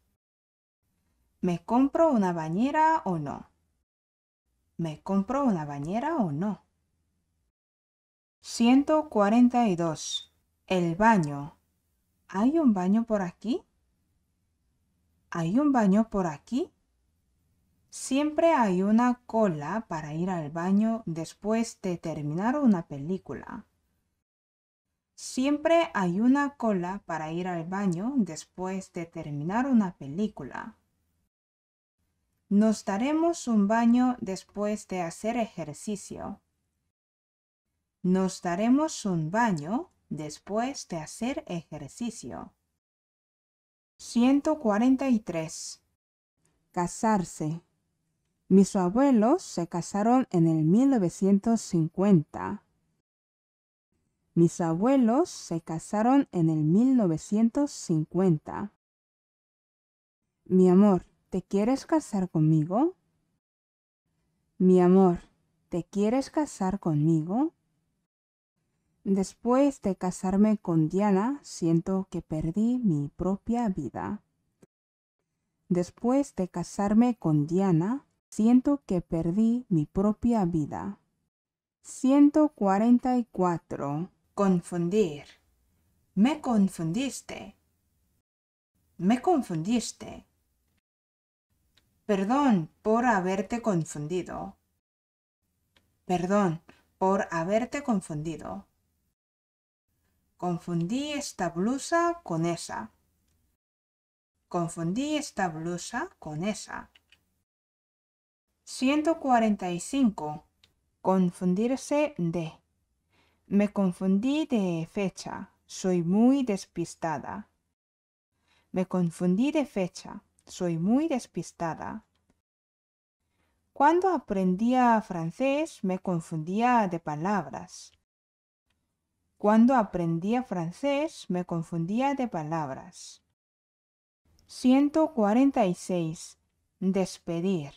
¿Me compro una bañera o no? ¿Me compro una bañera o no? 142. El baño. ¿Hay un baño por aquí? ¿Hay un baño por aquí? Siempre hay una cola para ir al baño después de terminar una película. Siempre hay una cola para ir al baño después de terminar una película. Nos daremos un baño después de hacer ejercicio. Nos daremos un baño después de hacer ejercicio. 143. Casarse. Mis abuelos se casaron en el 1950. Mis abuelos se casaron en el 1950. Mi amor, ¿te quieres casar conmigo? Mi amor, ¿te quieres casar conmigo? Después de casarme con Diana, siento que perdí mi propia vida. Después de casarme con Diana, Siento que perdí mi propia vida. 144. Confundir. Me confundiste. Me confundiste. Perdón por haberte confundido. Perdón por haberte confundido. Confundí esta blusa con esa. Confundí esta blusa con esa. 145. Confundirse de. Me confundí de fecha. Soy muy despistada. Me confundí de fecha. Soy muy despistada. Cuando aprendía francés me confundía de palabras. Cuando aprendía francés me confundía de palabras. 146. Despedir.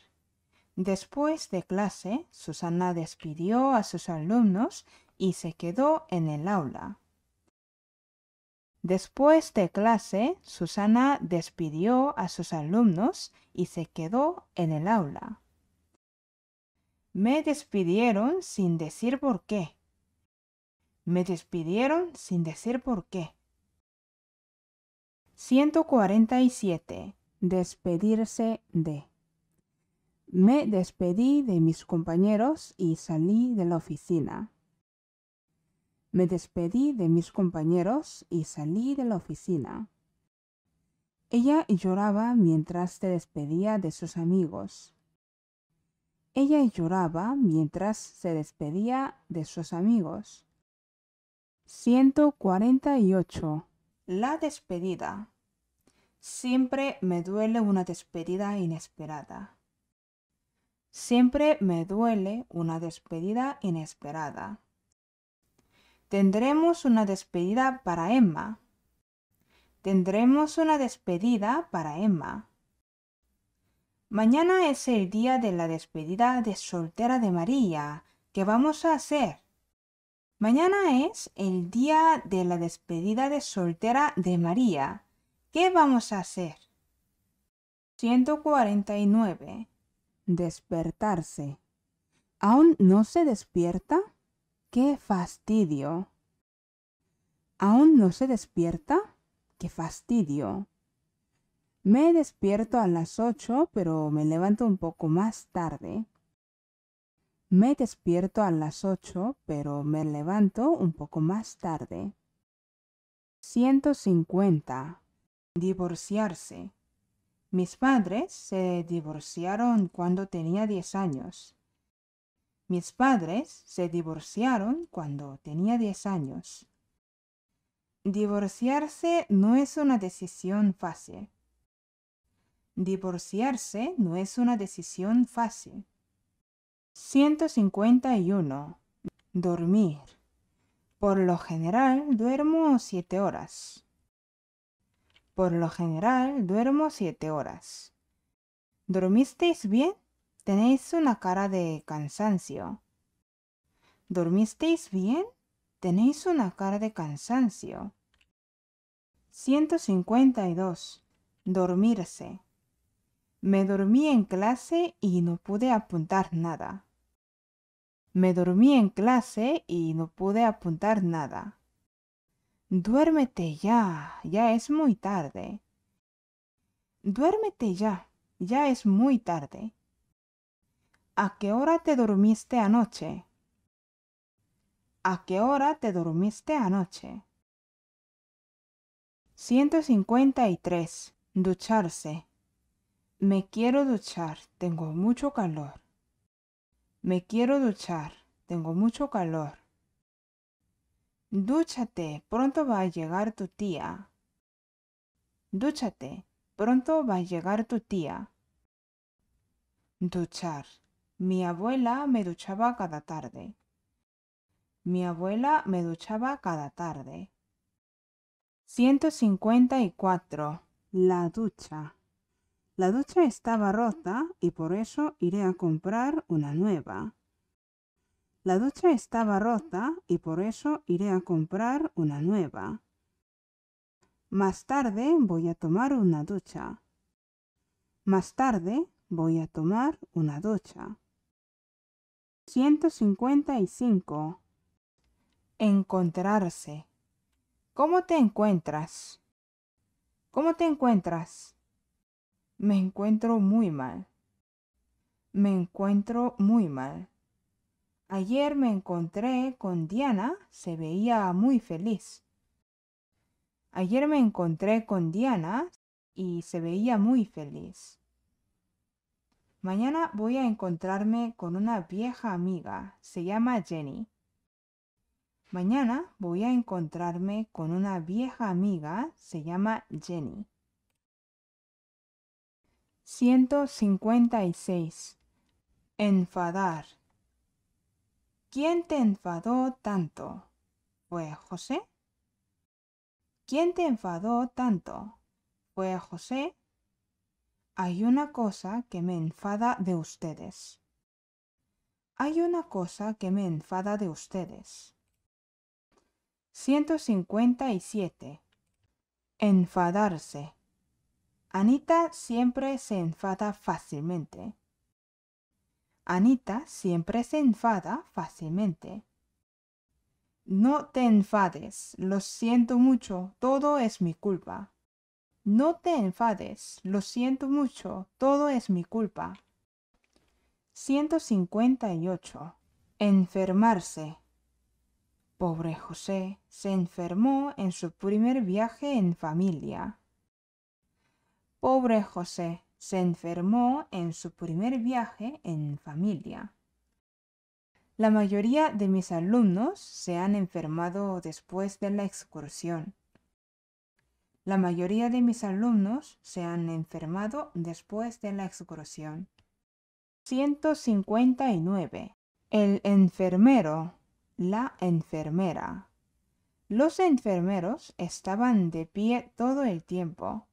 Después de clase, Susana despidió a sus alumnos y se quedó en el aula. Después de clase, Susana despidió a sus alumnos y se quedó en el aula. Me despidieron sin decir por qué. Me despidieron sin decir por qué. 147. Despedirse de. Me despedí de mis compañeros y salí de la oficina. Me despedí de mis compañeros y salí de la oficina. Ella lloraba mientras se despedía de sus amigos. Ella lloraba mientras se despedía de sus amigos. 148. La despedida. Siempre me duele una despedida inesperada. Siempre me duele una despedida inesperada. Tendremos una despedida para Emma. Tendremos una despedida para Emma. Mañana es el día de la despedida de soltera de María. ¿Qué vamos a hacer? Mañana es el día de la despedida de soltera de María. ¿Qué vamos a hacer? 149 despertarse. ¿Aún no se despierta? ¡Qué fastidio! ¿Aún no se despierta? ¡Qué fastidio! Me despierto a las ocho, pero me levanto un poco más tarde. Me despierto a las ocho, pero me levanto un poco más tarde. 150. Divorciarse. Mis padres se divorciaron cuando tenía 10 años. Mis padres se divorciaron cuando tenía 10 años. Divorciarse no es una decisión fácil. Divorciarse no es una decisión fácil. 151. Dormir. Por lo general duermo 7 horas. Por lo general duermo siete horas. ¿Dormisteis bien? Tenéis una cara de cansancio. ¿Dormisteis bien? Tenéis una cara de cansancio. 152. Dormirse. Me dormí en clase y no pude apuntar nada. Me dormí en clase y no pude apuntar nada. Duérmete ya, ya es muy tarde. Duérmete ya, ya es muy tarde. ¿A qué hora te dormiste anoche? ¿A qué hora te dormiste anoche? 153. Ducharse. Me quiero duchar, tengo mucho calor. Me quiero duchar, tengo mucho calor. Dúchate, pronto va a llegar tu tía. Dúchate, pronto va a llegar tu tía. Duchar. Mi abuela me duchaba cada tarde. Mi abuela me duchaba cada tarde. 154. La ducha. La ducha estaba rota y por eso iré a comprar una nueva. La ducha estaba rota y por eso iré a comprar una nueva. Más tarde voy a tomar una ducha. Más tarde voy a tomar una ducha. 155. Encontrarse. ¿Cómo te encuentras? ¿Cómo te encuentras? Me encuentro muy mal. Me encuentro muy mal. Ayer me encontré con Diana, se veía muy feliz. Ayer me encontré con Diana y se veía muy feliz. Mañana voy a encontrarme con una vieja amiga, se llama Jenny. Mañana voy a encontrarme con una vieja amiga, se llama Jenny. 156. Enfadar. ¿Quién te enfadó tanto? ¿Fue José? ¿Quién te enfadó tanto? ¿Fue José? Hay una cosa que me enfada de ustedes. Hay una cosa que me enfada de ustedes. 157. Enfadarse. Anita siempre se enfada fácilmente. Anita siempre se enfada fácilmente. No te enfades, lo siento mucho, todo es mi culpa. No te enfades, lo siento mucho, todo es mi culpa. 158. Enfermarse. Pobre José se enfermó en su primer viaje en familia. Pobre José, se enfermó en su primer viaje en familia. La mayoría de mis alumnos se han enfermado después de la excursión. La mayoría de mis alumnos se han enfermado después de la excursión. 159. El enfermero, la enfermera. Los enfermeros estaban de pie todo el tiempo.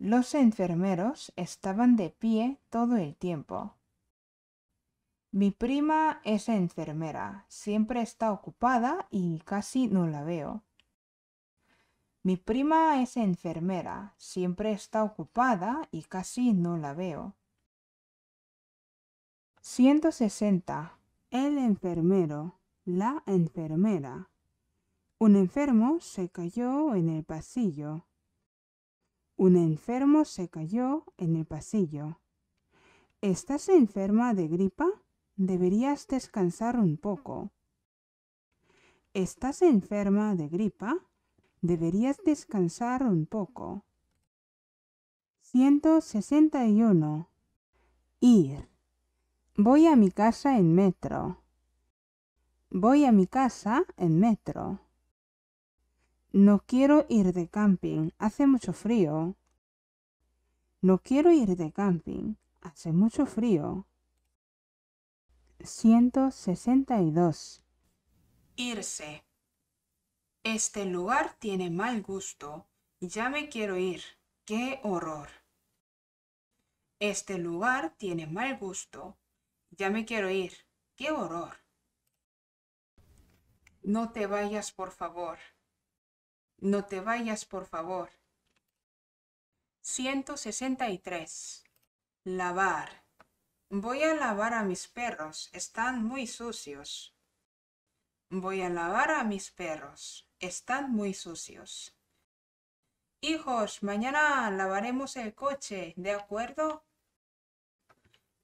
Los enfermeros estaban de pie todo el tiempo. Mi prima es enfermera, siempre está ocupada y casi no la veo. Mi prima es enfermera, siempre está ocupada y casi no la veo. 160. El enfermero, la enfermera. Un enfermo se cayó en el pasillo. Un enfermo se cayó en el pasillo. ¿Estás enferma de gripa? Deberías descansar un poco. ¿Estás enferma de gripa? Deberías descansar un poco. 161. Ir. Voy a mi casa en metro. Voy a mi casa en metro. No quiero ir de camping, hace mucho frío. No quiero ir de camping, hace mucho frío. 162. Irse. Este lugar tiene mal gusto. Ya me quiero ir. ¡Qué horror! Este lugar tiene mal gusto. Ya me quiero ir. ¡Qué horror! No te vayas, por favor. No te vayas, por favor. 163. Lavar. Voy a lavar a mis perros. Están muy sucios. Voy a lavar a mis perros. Están muy sucios. Hijos, mañana lavaremos el coche, ¿de acuerdo?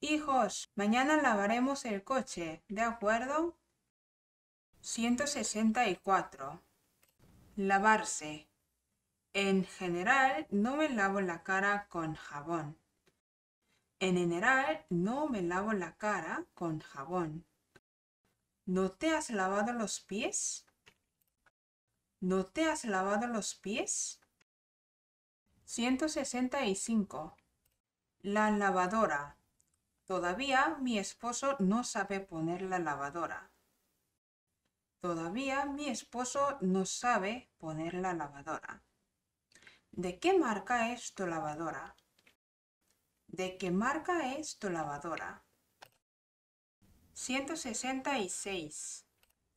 Hijos, mañana lavaremos el coche, ¿de acuerdo? 164. Lavarse. En general, no me lavo la cara con jabón. En general, no me lavo la cara con jabón. ¿No te has lavado los pies? ¿No te has lavado los pies? 165. La lavadora. Todavía mi esposo no sabe poner la lavadora. Todavía mi esposo no sabe poner la lavadora. ¿De qué marca es tu lavadora? ¿De qué marca es tu lavadora? 166.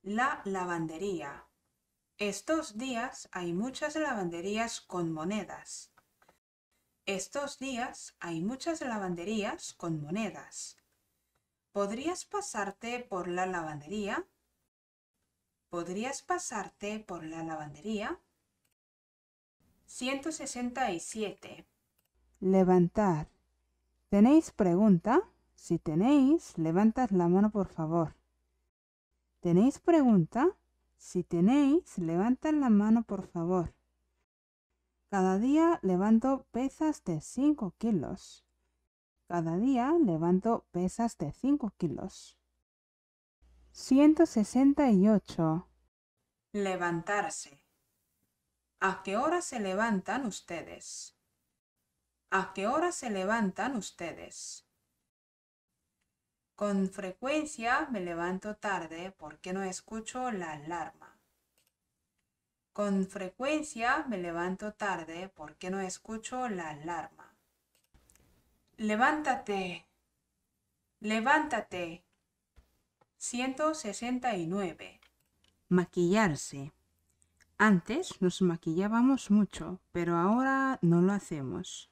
La lavandería. Estos días hay muchas lavanderías con monedas. Estos días hay muchas lavanderías con monedas. ¿Podrías pasarte por la lavandería? ¿Podrías pasarte por la lavandería? 167. Levantar. ¿Tenéis pregunta? Si tenéis, levantad la mano, por favor. ¿Tenéis pregunta? Si tenéis, levantad la mano, por favor. Cada día levanto pesas de 5 kilos. Cada día levanto pesas de 5 kilos. 168. Levantarse. ¿A qué hora se levantan ustedes? ¿A qué hora se levantan ustedes? Con frecuencia me levanto tarde porque no escucho la alarma. Con frecuencia me levanto tarde porque no escucho la alarma. Levántate. Levántate. 169. Maquillarse. Antes nos maquillábamos mucho, pero ahora no lo hacemos.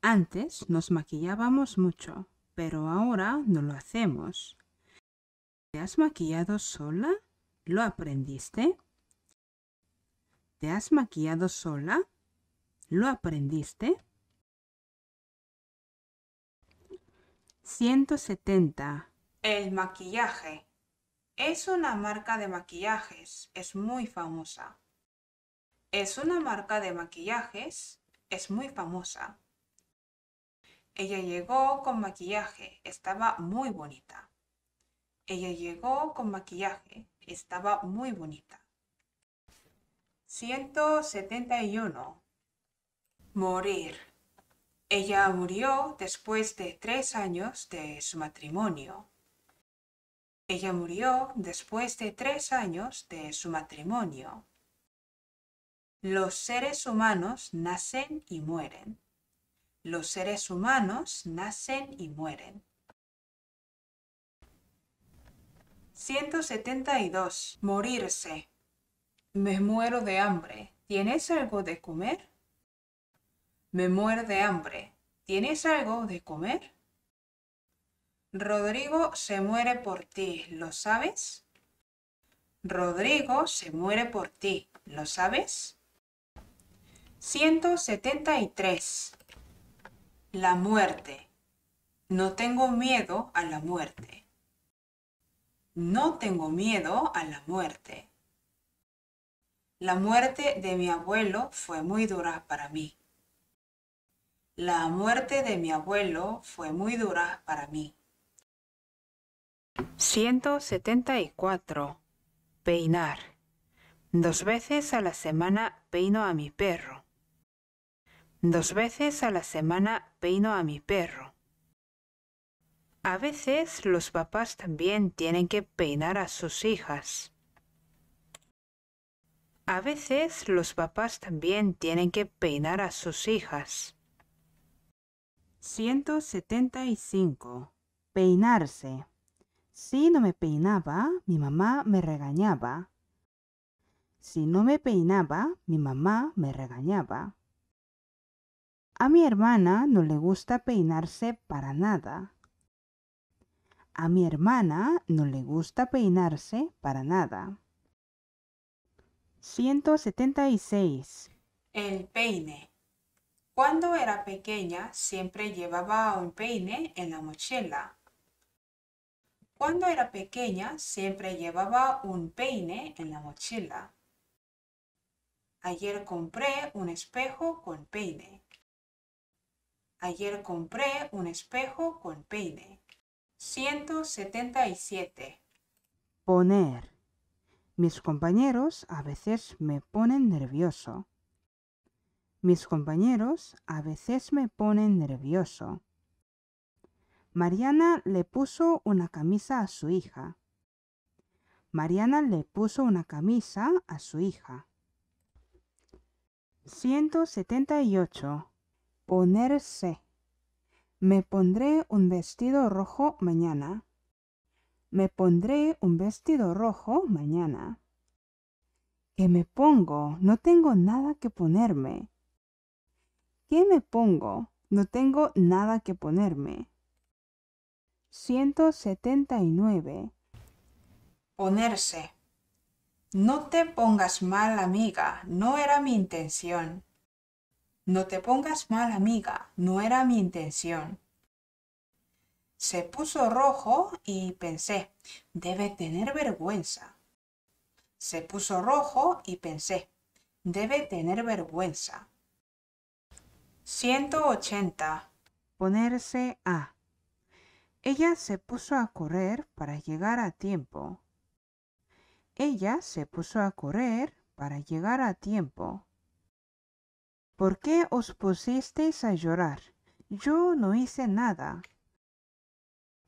Antes nos maquillábamos mucho, pero ahora no lo hacemos. ¿Te has maquillado sola? ¿Lo aprendiste? ¿Te has maquillado sola? ¿Lo aprendiste? 170. El maquillaje. Es una marca de maquillajes, es muy famosa. Es una marca de maquillajes, es muy famosa. Ella llegó con maquillaje, estaba muy bonita. Ella llegó con maquillaje, estaba muy bonita. 171. Morir. Ella murió después de tres años de su matrimonio. Ella murió después de tres años de su matrimonio. Los seres humanos nacen y mueren. Los seres humanos nacen y mueren. 172. Morirse. Me muero de hambre. ¿Tienes algo de comer? Me muero de hambre. ¿Tienes algo de comer? Rodrigo se muere por ti, ¿lo sabes? Rodrigo se muere por ti, ¿lo sabes? 173. La muerte. No tengo miedo a la muerte. No tengo miedo a la muerte. La muerte de mi abuelo fue muy dura para mí. La muerte de mi abuelo fue muy dura para mí. 174. Peinar. Dos veces a la semana peino a mi perro. Dos veces a la semana peino a mi perro. A veces los papás también tienen que peinar a sus hijas. A veces los papás también tienen que peinar a sus hijas. 175. Peinarse. Si no me peinaba, mi mamá me regañaba. Si no me peinaba, mi mamá me regañaba. A mi hermana no le gusta peinarse para nada. A mi hermana no le gusta peinarse para nada. 176. El peine. Cuando era pequeña siempre llevaba un peine en la mochila. Cuando era pequeña siempre llevaba un peine en la mochila. Ayer compré un espejo con peine. Ayer compré un espejo con peine. 177. Poner. Mis compañeros a veces me ponen nervioso. Mis compañeros a veces me ponen nervioso. Mariana le puso una camisa a su hija. Mariana le puso una camisa a su hija. 178. Ponerse. Me pondré un vestido rojo mañana. Me pondré un vestido rojo mañana. ¿Qué me pongo? No tengo nada que ponerme. ¿Qué me pongo? No tengo nada que ponerme. 179. Ponerse. No te pongas mal, amiga, no era mi intención. No te pongas mal, amiga, no era mi intención. Se puso rojo y pensé, debe tener vergüenza. Se puso rojo y pensé, debe tener vergüenza. 180. Ponerse a. Ella se puso a correr para llegar a tiempo. Ella se puso a correr para llegar a tiempo. ¿Por qué os pusisteis a llorar? Yo no hice nada.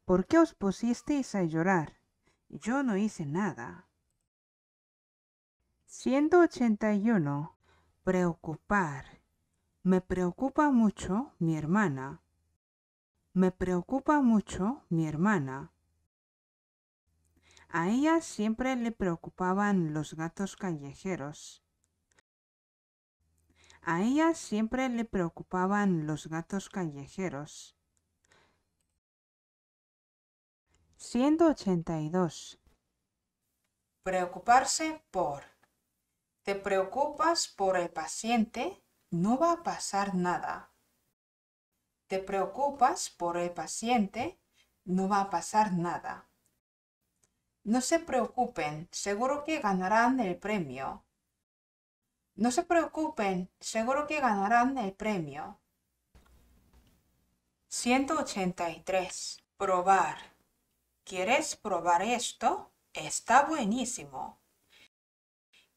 ¿Por qué os pusisteis a llorar? Yo no hice nada. 181. Preocupar. Me preocupa mucho mi hermana. Me preocupa mucho mi hermana. A ella siempre le preocupaban los gatos callejeros. A ella siempre le preocupaban los gatos callejeros. 182. Preocuparse por. Te preocupas por el paciente, no va a pasar nada te preocupas por el paciente, no va a pasar nada. No se preocupen, seguro que ganarán el premio. No se preocupen, seguro que ganarán el premio. 183. Probar. ¿Quieres probar esto? Está buenísimo.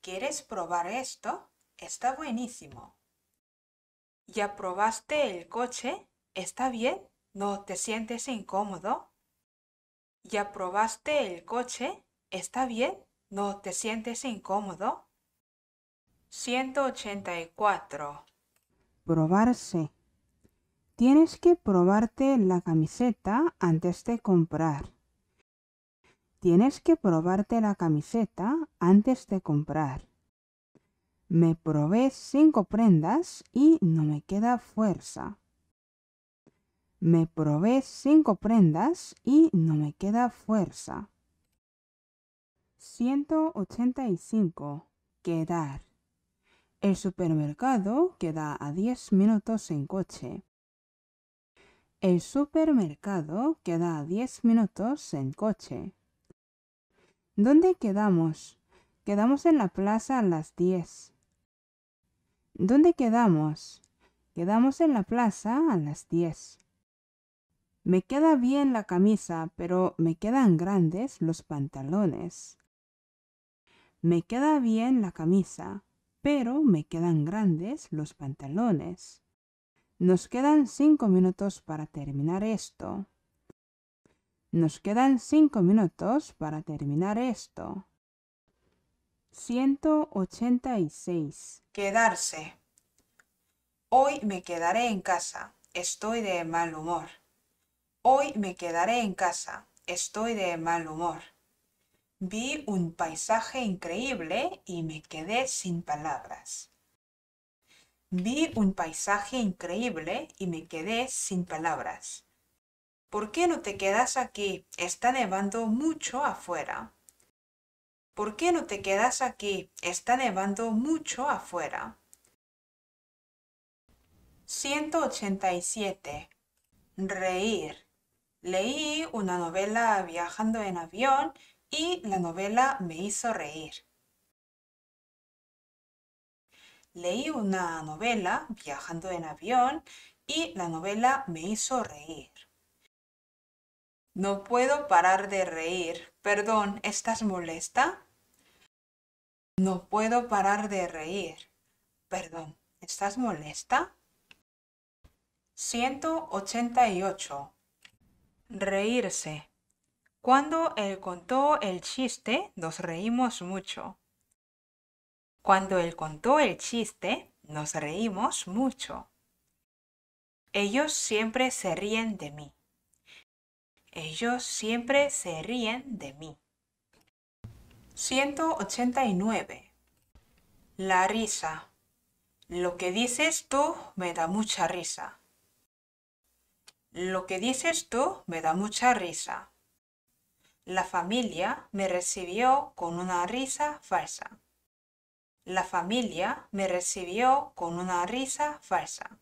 ¿Quieres probar esto? Está buenísimo. ¿Ya probaste el coche? ¿Está bien? ¿No te sientes incómodo? ¿Ya probaste el coche? ¿Está bien? ¿No te sientes incómodo? 184. Probarse. Tienes que probarte la camiseta antes de comprar. Tienes que probarte la camiseta antes de comprar. Me probé cinco prendas y no me queda fuerza. Me probé cinco prendas y no me queda fuerza. 185. Quedar. El supermercado queda a diez minutos en coche. El supermercado queda a diez minutos en coche. ¿Dónde quedamos? Quedamos en la plaza a las diez. ¿Dónde quedamos? Quedamos en la plaza a las diez. Me queda bien la camisa, pero me quedan grandes los pantalones. Me queda bien la camisa, pero me quedan grandes los pantalones. Nos quedan cinco minutos para terminar esto. Nos quedan cinco minutos para terminar esto. 186. Quedarse. Hoy me quedaré en casa. Estoy de mal humor. Hoy me quedaré en casa. Estoy de mal humor. Vi un paisaje increíble y me quedé sin palabras. Vi un paisaje increíble y me quedé sin palabras. ¿Por qué no te quedas aquí? Está nevando mucho afuera. ¿Por qué no te quedas aquí? Está nevando mucho afuera. 187. Reír. Leí una novela viajando en avión y la novela me hizo reír. Leí una novela viajando en avión y la novela me hizo reír. No puedo parar de reír. Perdón, ¿estás molesta? No puedo parar de reír. Perdón, ¿estás molesta? 188 reírse. Cuando él contó el chiste, nos reímos mucho. Cuando él contó el chiste, nos reímos mucho. Ellos siempre se ríen de mí. Ellos siempre se ríen de mí. 189. La risa. Lo que dices tú me da mucha risa. Lo que dices tú me da mucha risa. La familia me recibió con una risa falsa. La familia me recibió con una risa falsa.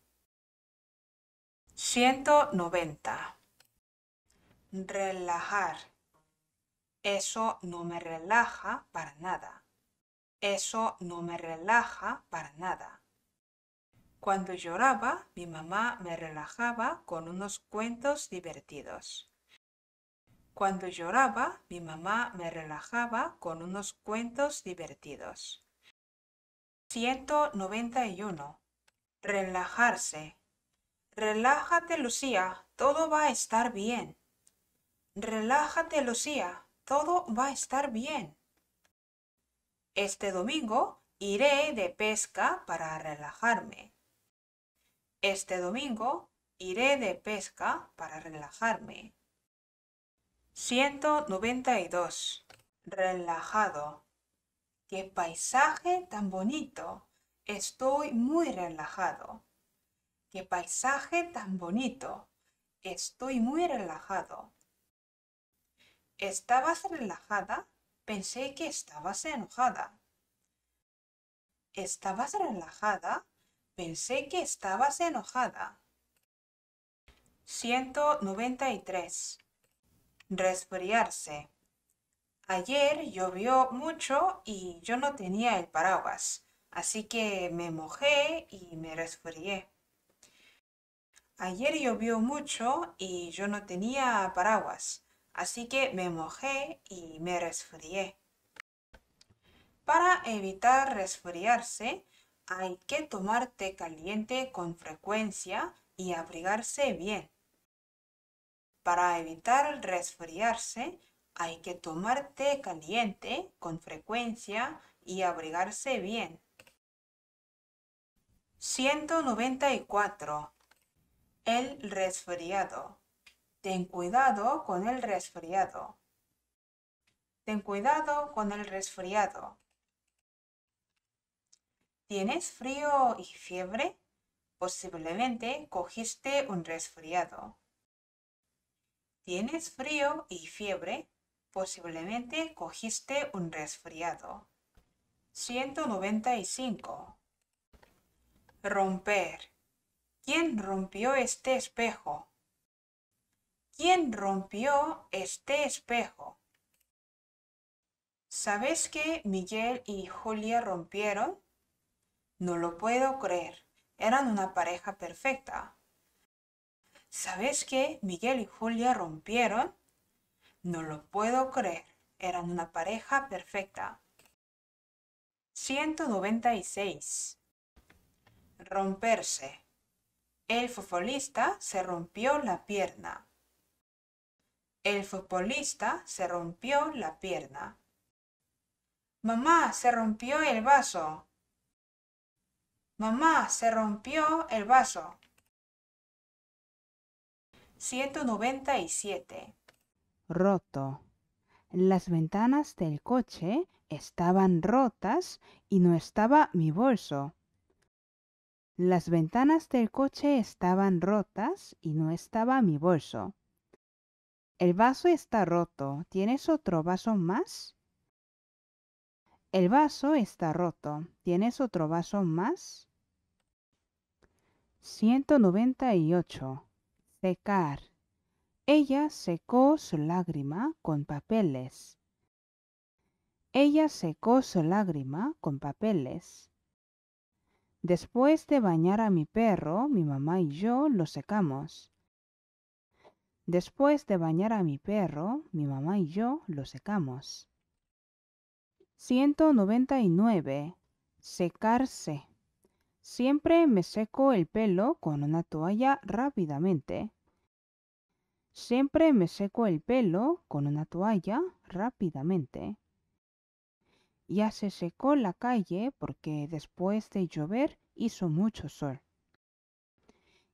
190. Relajar. Eso no me relaja para nada. Eso no me relaja para nada. Cuando lloraba, mi mamá me relajaba con unos cuentos divertidos. Cuando lloraba, mi mamá me relajaba con unos cuentos divertidos. 191. Relajarse. Relájate, Lucía, todo va a estar bien. Relájate, Lucía, todo va a estar bien. Este domingo iré de pesca para relajarme. Este domingo iré de pesca para relajarme. 192. Relajado. ¡Qué paisaje tan bonito! Estoy muy relajado. ¡Qué paisaje tan bonito! Estoy muy relajado. ¿Estabas relajada? Pensé que estabas enojada. ¿Estabas relajada? Pensé que estabas enojada. 193. Resfriarse. Ayer llovió mucho y yo no tenía el paraguas, así que me mojé y me resfrié. Ayer llovió mucho y yo no tenía paraguas, así que me mojé y me resfrié. Para evitar resfriarse, hay que tomar té caliente con frecuencia y abrigarse bien. Para evitar resfriarse, hay que tomar té caliente con frecuencia y abrigarse bien. 194. El resfriado. Ten cuidado con el resfriado. Ten cuidado con el resfriado. ¿Tienes frío y fiebre? Posiblemente cogiste un resfriado. ¿Tienes frío y fiebre? Posiblemente cogiste un resfriado. 195. Romper. ¿Quién rompió este espejo? ¿Quién rompió este espejo? ¿Sabes que Miguel y Julia rompieron? No lo puedo creer. Eran una pareja perfecta. ¿Sabes qué? Miguel y Julia rompieron. No lo puedo creer. Eran una pareja perfecta. 196. Romperse. El futbolista se rompió la pierna. El futbolista se rompió la pierna. Mamá, se rompió el vaso. Mamá, se rompió el vaso. 197. Roto. Las ventanas del coche estaban rotas y no estaba mi bolso. Las ventanas del coche estaban rotas y no estaba mi bolso. El vaso está roto. ¿Tienes otro vaso más? El vaso está roto. ¿Tienes otro vaso más? 198. Secar. Ella secó su lágrima con papeles. Ella secó su lágrima con papeles. Después de bañar a mi perro, mi mamá y yo lo secamos. Después de bañar a mi perro, mi mamá y yo lo secamos. 199. Secarse. Siempre me seco el pelo con una toalla rápidamente. Siempre me seco el pelo con una toalla rápidamente. Ya se secó la calle porque después de llover hizo mucho sol.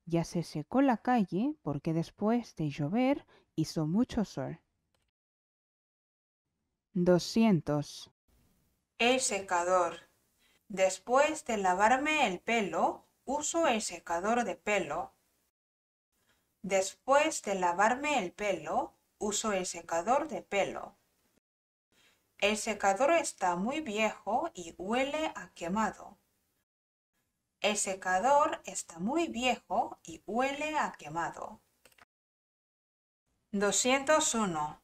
Ya se secó la calle porque después de llover hizo mucho sol. 200 el secador. Después de lavarme el pelo, uso el secador de pelo. Después de lavarme el pelo, uso el secador de pelo. El secador está muy viejo y huele a quemado. El secador está muy viejo y huele a quemado. 201.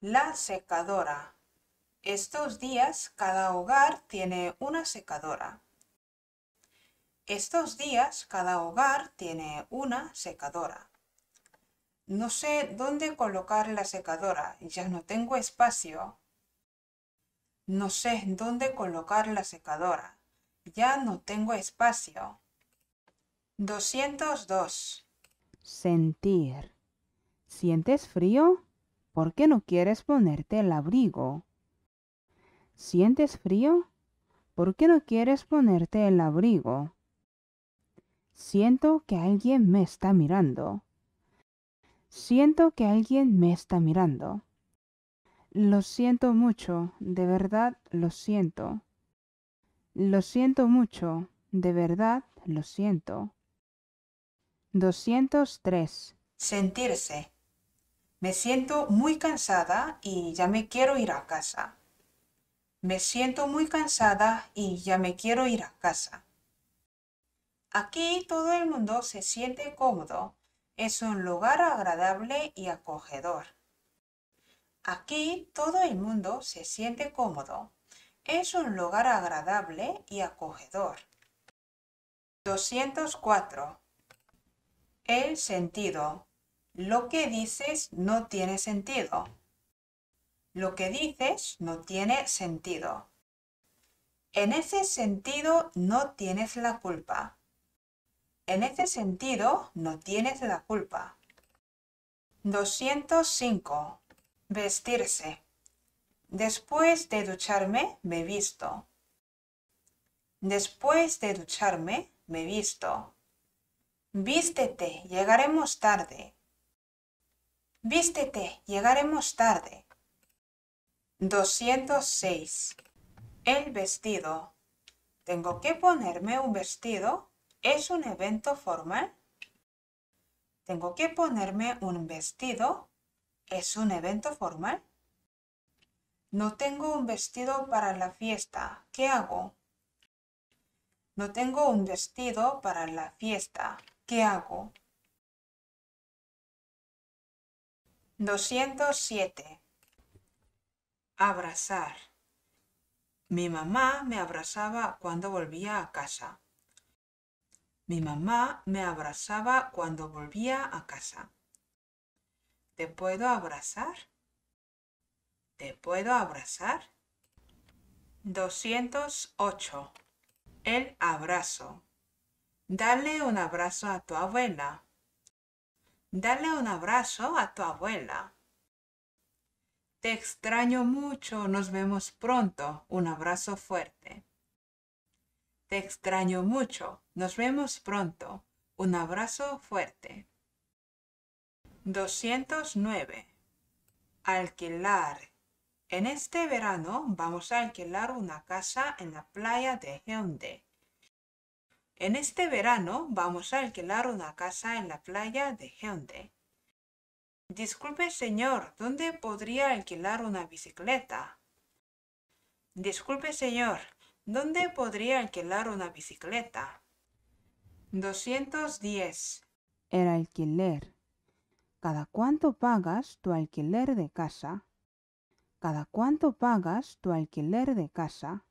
La secadora. Estos días cada hogar tiene una secadora. Estos días cada hogar tiene una secadora. No sé dónde colocar la secadora, ya no tengo espacio. No sé dónde colocar la secadora, ya no tengo espacio. 202. Sentir. ¿Sientes frío? ¿Por qué no quieres ponerte el abrigo? ¿Sientes frío? ¿Por qué no quieres ponerte el abrigo? Siento que alguien me está mirando. Siento que alguien me está mirando. Lo siento mucho, de verdad lo siento. Lo siento mucho, de verdad lo siento. 203. Sentirse. Me siento muy cansada y ya me quiero ir a casa. Me siento muy cansada y ya me quiero ir a casa. Aquí todo el mundo se siente cómodo. Es un lugar agradable y acogedor. Aquí todo el mundo se siente cómodo. Es un lugar agradable y acogedor. 204. El sentido. Lo que dices no tiene sentido. Lo que dices no tiene sentido. En ese sentido no tienes la culpa. En ese sentido no tienes la culpa. 205. Vestirse. Después de ducharme, me visto. Después de ducharme, me visto. Vístete, llegaremos tarde. Vístete, llegaremos tarde. 206. El vestido. ¿Tengo que ponerme un vestido? ¿Es un evento formal? ¿Tengo que ponerme un vestido? ¿Es un evento formal? No tengo un vestido para la fiesta. ¿Qué hago? No tengo un vestido para la fiesta. ¿Qué hago? 207 abrazar. Mi mamá me abrazaba cuando volvía a casa. Mi mamá me abrazaba cuando volvía a casa. ¿Te puedo abrazar? ¿Te puedo abrazar? 208. El abrazo. Dale un abrazo a tu abuela. Dale un abrazo a tu abuela. Te extraño mucho, nos vemos pronto. Un abrazo fuerte. Te extraño mucho, nos vemos pronto. Un abrazo fuerte. 209. Alquilar. En este verano vamos a alquilar una casa en la playa de Hyundai. En este verano vamos a alquilar una casa en la playa de Hyundai. Disculpe, señor, ¿dónde podría alquilar una bicicleta? Disculpe, señor, ¿dónde podría alquilar una bicicleta? 210. El alquiler. ¿Cada cuánto pagas tu alquiler de casa? ¿Cada cuánto pagas tu alquiler de casa?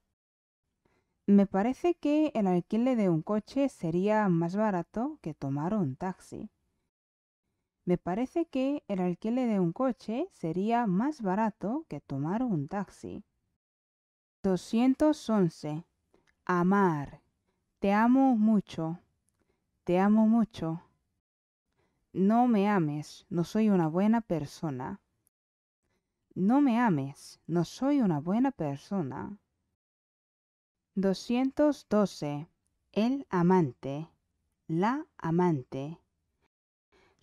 Me parece que el alquiler de un coche sería más barato que tomar un taxi. Me parece que el alquiler de un coche sería más barato que tomar un taxi. 211. Amar. Te amo mucho. Te amo mucho. No me ames, no soy una buena persona. No me ames, no soy una buena persona. 212. El amante. La amante.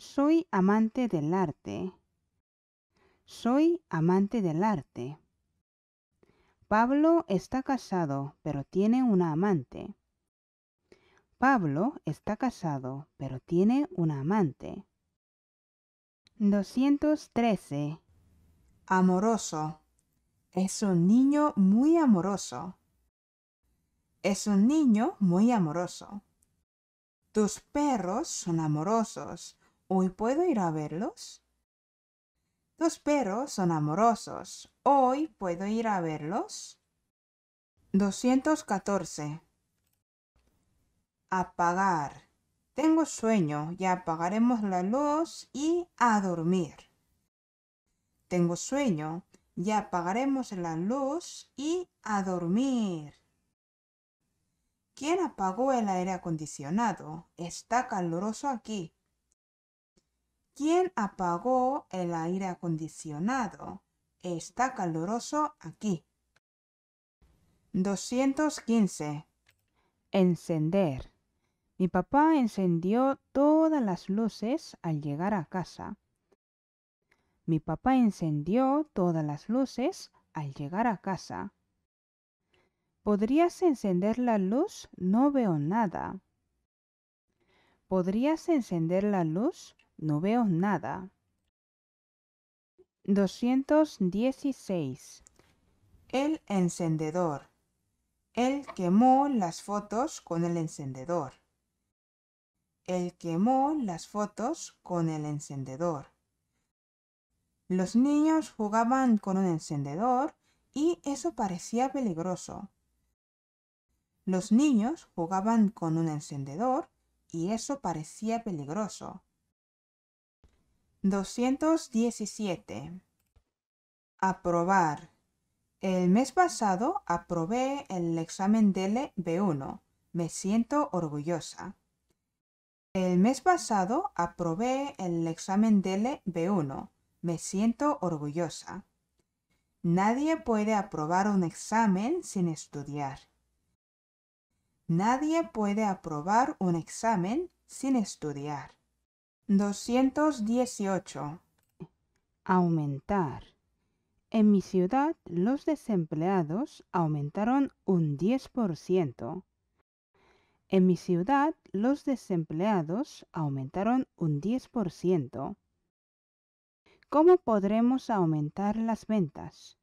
Soy amante del arte. Soy amante del arte. Pablo está casado, pero tiene una amante. Pablo está casado, pero tiene una amante. 213. Amoroso. Es un niño muy amoroso. Es un niño muy amoroso. Tus perros son amorosos, ¿Hoy puedo ir a verlos? Los perros son amorosos. ¿Hoy puedo ir a verlos? 214. Apagar. Tengo sueño, ya apagaremos la luz y a dormir. Tengo sueño, ya apagaremos la luz y a dormir. ¿Quién apagó el aire acondicionado? Está caluroso aquí. ¿Quién apagó el aire acondicionado? Está caluroso aquí. 215. Encender. Mi papá encendió todas las luces al llegar a casa. Mi papá encendió todas las luces al llegar a casa. ¿Podrías encender la luz? No veo nada. ¿Podrías encender la luz? No veo nada. 216. El encendedor. Él quemó las fotos con el encendedor. Él quemó las fotos con el encendedor. Los niños jugaban con un encendedor y eso parecía peligroso. Los niños jugaban con un encendedor y eso parecía peligroso. 217. Aprobar. El mes pasado aprobé el examen e b 1 Me siento orgullosa. El mes pasado aprobé el examen e b 1 Me siento orgullosa. Nadie puede aprobar un examen sin estudiar. Nadie puede aprobar un examen sin estudiar. 218. Aumentar. En mi ciudad los desempleados aumentaron un 10%. En mi ciudad los desempleados aumentaron un 10%. ¿Cómo podremos aumentar las ventas?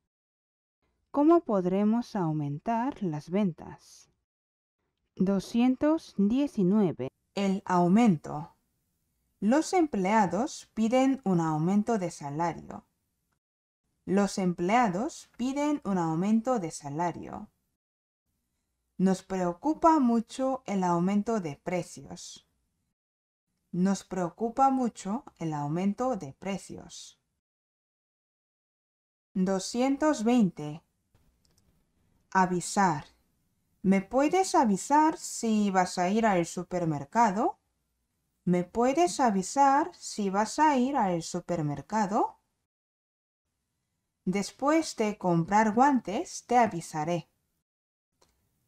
¿Cómo podremos aumentar las ventas? 219. El aumento. Los empleados piden un aumento de salario. Los empleados piden un aumento de salario. Nos preocupa mucho el aumento de precios. Nos preocupa mucho el aumento de precios. 220. Avisar. ¿Me puedes avisar si vas a ir al supermercado? ¿Me puedes avisar si vas a ir al supermercado? Después de comprar guantes, te avisaré.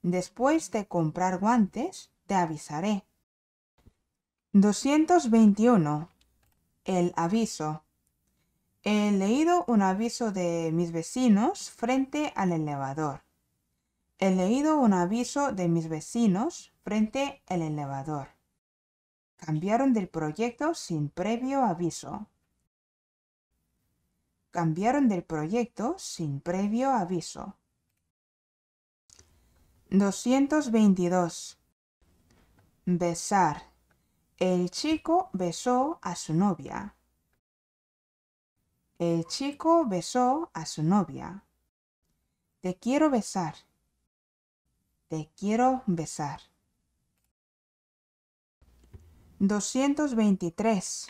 Después de comprar guantes, te avisaré. 221. El aviso. He leído un aviso de mis vecinos frente al elevador. He leído un aviso de mis vecinos frente al elevador. Cambiaron del proyecto sin previo aviso. Cambiaron del proyecto sin previo aviso. 222. Besar. El chico besó a su novia. El chico besó a su novia. Te quiero besar. Te quiero besar. 223.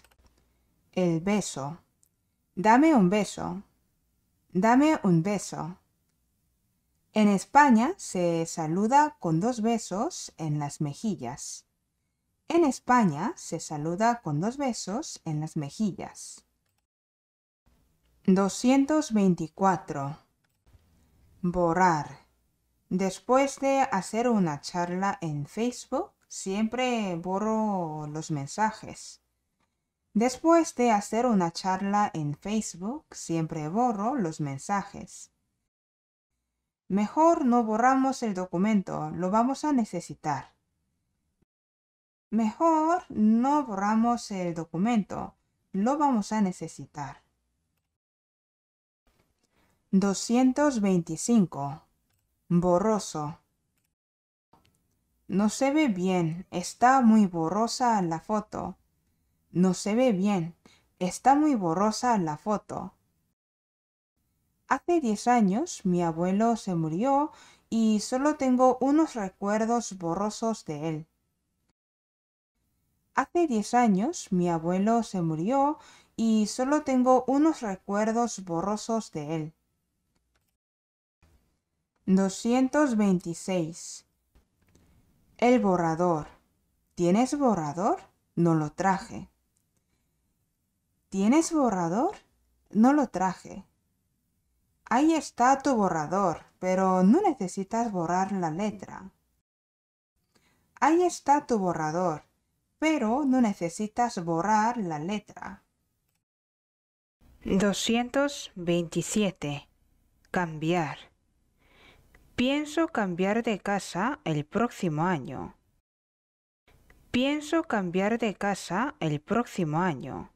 El beso. Dame un beso. Dame un beso. En España se saluda con dos besos en las mejillas. En España se saluda con dos besos en las mejillas. 224. Borrar. Después de hacer una charla en Facebook, siempre borro los mensajes. Después de hacer una charla en Facebook, siempre borro los mensajes. Mejor no borramos el documento, lo vamos a necesitar. Mejor no borramos el documento, lo vamos a necesitar. 225. Borroso. No se ve bien, está muy borrosa la foto. No se ve bien, está muy borrosa la foto. Hace 10 años mi abuelo se murió y solo tengo unos recuerdos borrosos de él. Hace diez años mi abuelo se murió y solo tengo unos recuerdos borrosos de él. 226 el borrador. ¿Tienes borrador? No lo traje. ¿Tienes borrador? No lo traje. Ahí está tu borrador, pero no necesitas borrar la letra. Ahí está tu borrador, pero no necesitas borrar la letra. 227. Cambiar. Pienso cambiar de casa el próximo año. Pienso cambiar de casa el próximo año.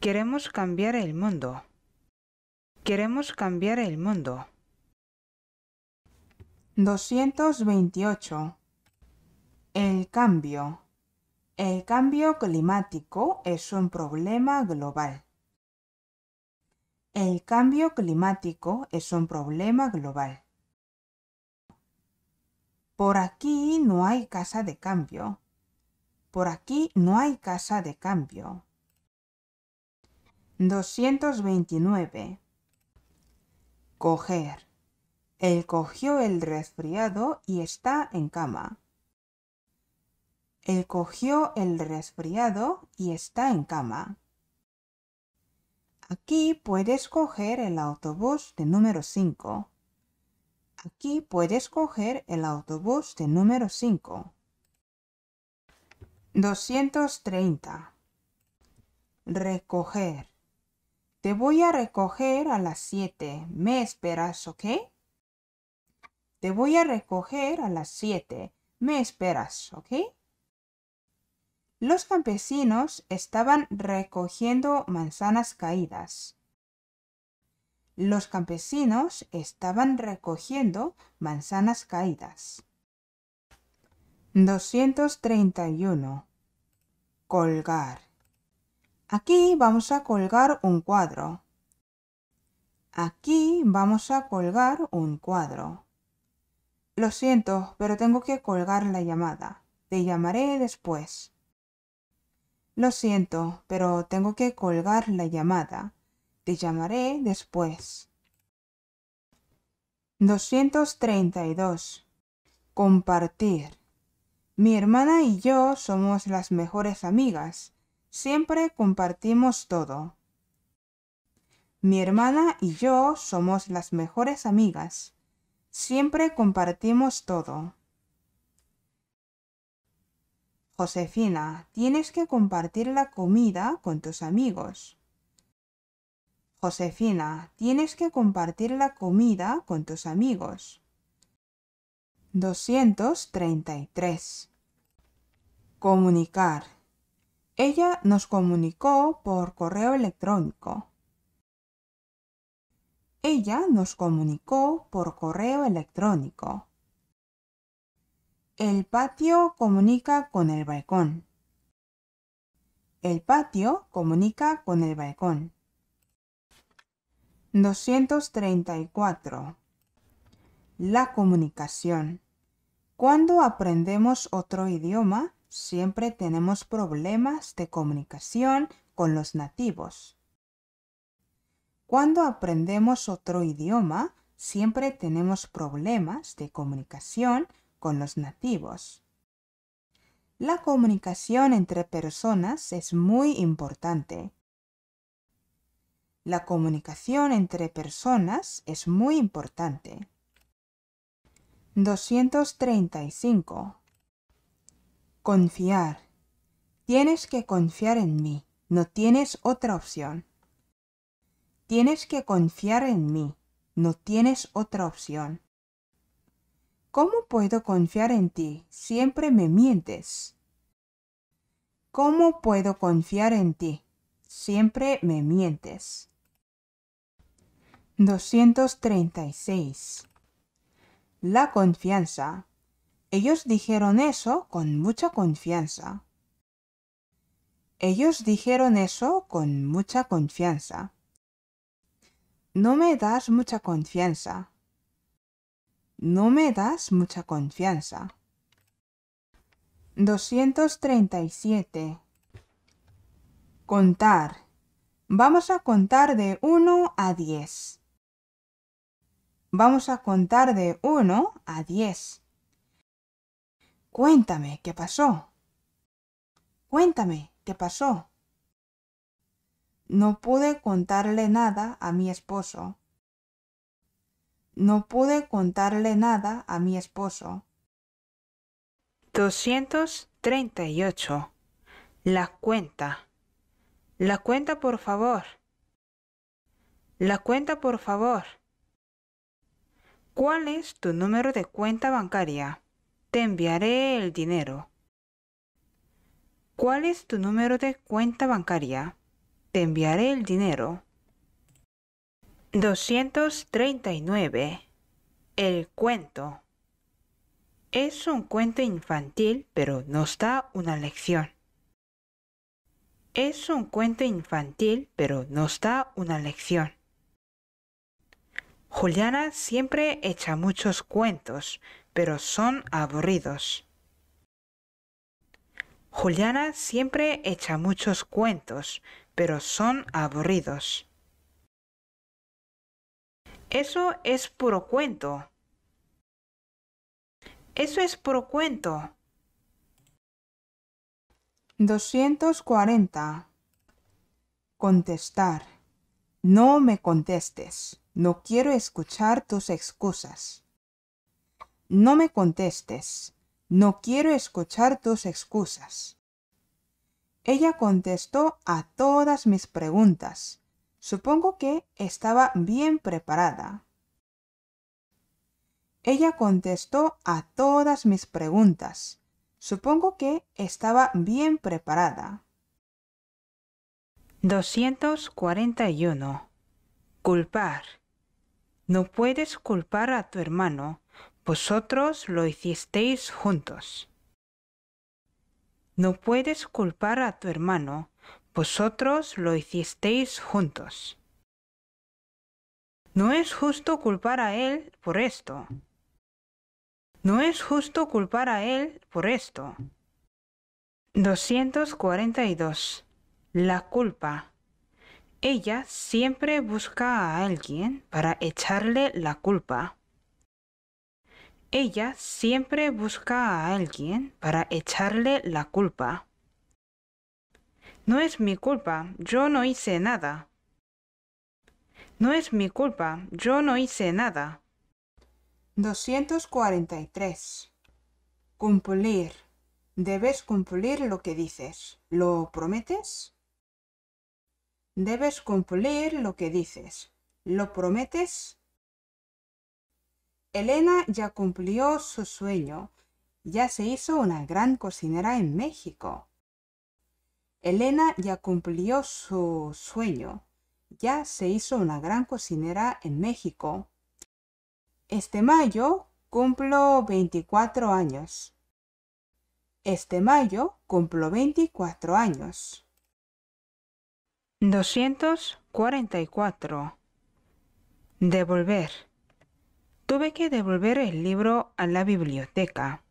Queremos cambiar el mundo. Queremos cambiar el mundo. 228. El cambio. El cambio climático es un problema global. El cambio climático es un problema global. Por aquí no hay casa de cambio. Por aquí no hay casa de cambio. 229. Coger. Él cogió el resfriado y está en cama. Él cogió el resfriado y está en cama. Aquí puedes coger el autobús de número 5. Aquí puedes coger el autobús de número 5. 230. Recoger. Te voy a recoger a las 7. ¿Me esperas, ok? Te voy a recoger a las 7. ¿Me esperas, ok? Los campesinos estaban recogiendo manzanas caídas. Los campesinos estaban recogiendo manzanas caídas. 231. Colgar. Aquí vamos a colgar un cuadro. Aquí vamos a colgar un cuadro. Lo siento, pero tengo que colgar la llamada. Te llamaré después. Lo siento, pero tengo que colgar la llamada. Te llamaré después. 232. Compartir. Mi hermana y yo somos las mejores amigas. Siempre compartimos todo. Mi hermana y yo somos las mejores amigas. Siempre compartimos todo. Josefina, tienes que compartir la comida con tus amigos. Josefina, tienes que compartir la comida con tus amigos. 233. Comunicar. Ella nos comunicó por correo electrónico. Ella nos comunicó por correo electrónico. El patio comunica con el balcón. El patio comunica con el balcón. 234. La comunicación. Cuando aprendemos otro idioma, siempre tenemos problemas de comunicación con los nativos. Cuando aprendemos otro idioma, siempre tenemos problemas de comunicación con los nativos. La comunicación entre personas es muy importante. La comunicación entre personas es muy importante. 235. Confiar. Tienes que confiar en mí. No tienes otra opción. Tienes que confiar en mí. No tienes otra opción. ¿Cómo puedo confiar en ti? Siempre me mientes. ¿Cómo puedo confiar en ti? Siempre me mientes. 236. La confianza. Ellos dijeron eso con mucha confianza. Ellos dijeron eso con mucha confianza. No me das mucha confianza. No me das mucha confianza. 237. Contar. Vamos a contar de 1 a 10. Vamos a contar de 1 a 10. Cuéntame, ¿qué pasó? Cuéntame, ¿qué pasó? No pude contarle nada a mi esposo. No pude contarle nada a mi esposo. 238. La cuenta. La cuenta, por favor. La cuenta, por favor. ¿Cuál es tu número de cuenta bancaria? Te enviaré el dinero. ¿Cuál es tu número de cuenta bancaria? Te enviaré el dinero. 239. El cuento. Es un cuento infantil, pero no está una lección. Es un cuento infantil, pero no está una lección. Juliana siempre echa muchos cuentos, pero son aburridos. Juliana siempre echa muchos cuentos, pero son aburridos. Eso es puro cuento. Eso es puro cuento. 240. Contestar. No me contestes. No quiero escuchar tus excusas. No me contestes. No quiero escuchar tus excusas. Ella contestó a todas mis preguntas. Supongo que estaba bien preparada. Ella contestó a todas mis preguntas. Supongo que estaba bien preparada. 241. Culpar. No puedes culpar a tu hermano, vosotros lo hicisteis juntos. No puedes culpar a tu hermano, vosotros lo hicisteis juntos. No es justo culpar a él por esto. No es justo culpar a él por esto. 242. La culpa. Ella siempre busca a alguien para echarle la culpa. Ella siempre busca a alguien para echarle la culpa. No es mi culpa, yo no hice nada. No es mi culpa, yo no hice nada. 243. Cumplir. Debes cumplir lo que dices. ¿Lo prometes? Debes cumplir lo que dices. ¿Lo prometes? Elena ya cumplió su sueño. Ya se hizo una gran cocinera en México. Elena ya cumplió su sueño. Ya se hizo una gran cocinera en México. Este mayo cumplo 24 años. Este mayo cumplo 24 años. 244. Devolver. Tuve que devolver el libro a la biblioteca.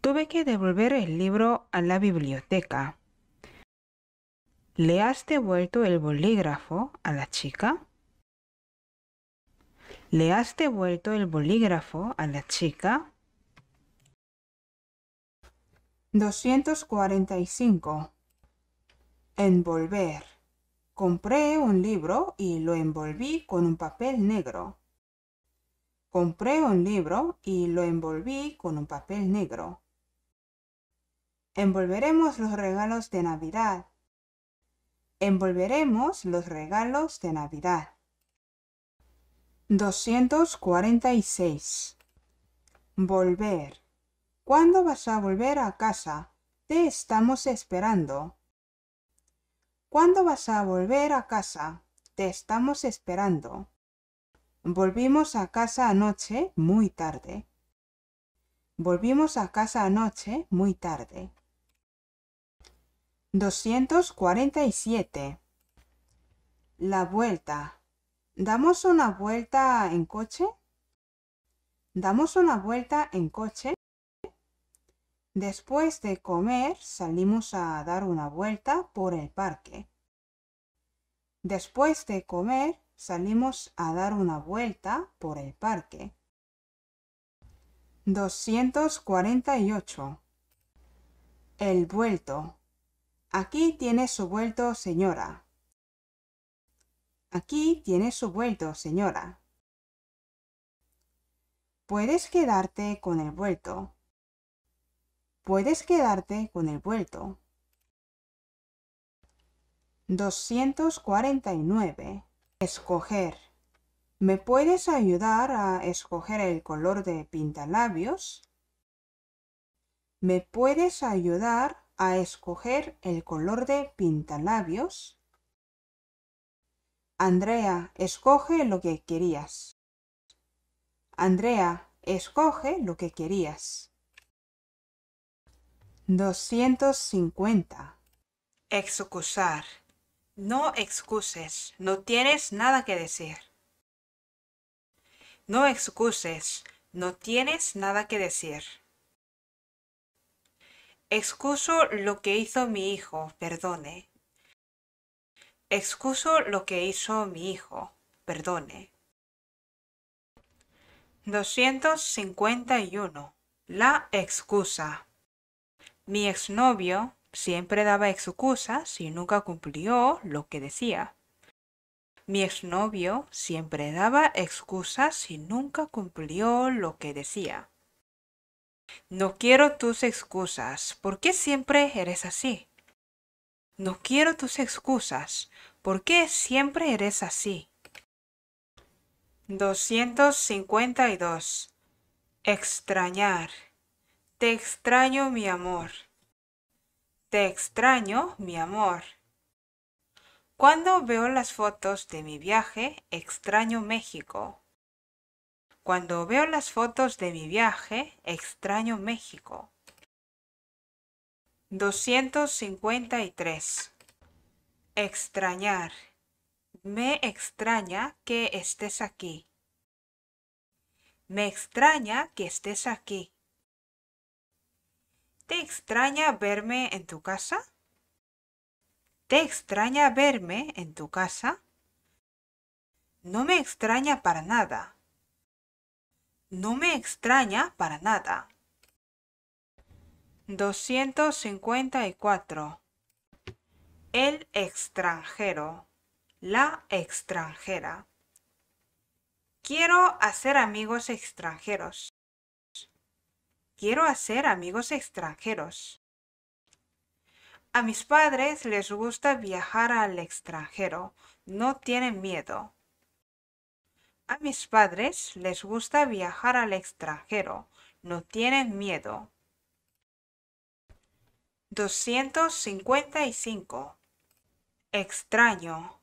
Tuve que devolver el libro a la biblioteca. ¿Le has devuelto el bolígrafo a la chica? ¿Le has devuelto el bolígrafo a la chica? 245. Envolver. Compré un libro y lo envolví con un papel negro. Compré un libro y lo envolví con un papel negro. Envolveremos los regalos de Navidad. Envolveremos los regalos de Navidad. 246. Volver. ¿Cuándo vas a volver a casa? Te estamos esperando. ¿Cuándo vas a volver a casa? Te estamos esperando. Volvimos a casa anoche muy tarde. Volvimos a casa anoche muy tarde. 247. La vuelta. ¿Damos una vuelta en coche? ¿Damos una vuelta en coche? Después de comer salimos a dar una vuelta por el parque. Después de comer salimos a dar una vuelta por el parque. 248. El vuelto. Aquí tiene su vuelto, señora. Aquí tiene su vuelto, señora. Puedes quedarte con el vuelto. Puedes quedarte con el vuelto. 249. Escoger. ¿Me puedes ayudar a escoger el color de pintalabios? ¿Me puedes ayudar a escoger el color de pintalabios? Andrea, escoge lo que querías. Andrea, escoge lo que querías. 250. Excusar. No excuses, no tienes nada que decir. No excuses, no tienes nada que decir. Excuso lo que hizo mi hijo, perdone. Excuso lo que hizo mi hijo, perdone. 251. La excusa. Mi exnovio siempre daba excusas y nunca cumplió lo que decía. Mi exnovio siempre daba excusas y nunca cumplió lo que decía. No quiero tus excusas. ¿Por qué siempre eres así? No quiero tus excusas. ¿Por qué siempre eres así? 252. Extrañar. Te extraño, mi amor. Te extraño, mi amor. Cuando veo las fotos de mi viaje, extraño México. Cuando veo las fotos de mi viaje, extraño México. 253. Extrañar. Me extraña que estés aquí. Me extraña que estés aquí. ¿Te extraña verme en tu casa? ¿Te extraña verme en tu casa? No me extraña para nada. No me extraña para nada. 254. El extranjero. La extranjera. Quiero hacer amigos extranjeros quiero hacer amigos extranjeros. A mis padres les gusta viajar al extranjero, no tienen miedo. A mis padres les gusta viajar al extranjero, no tienen miedo. 255. Extraño.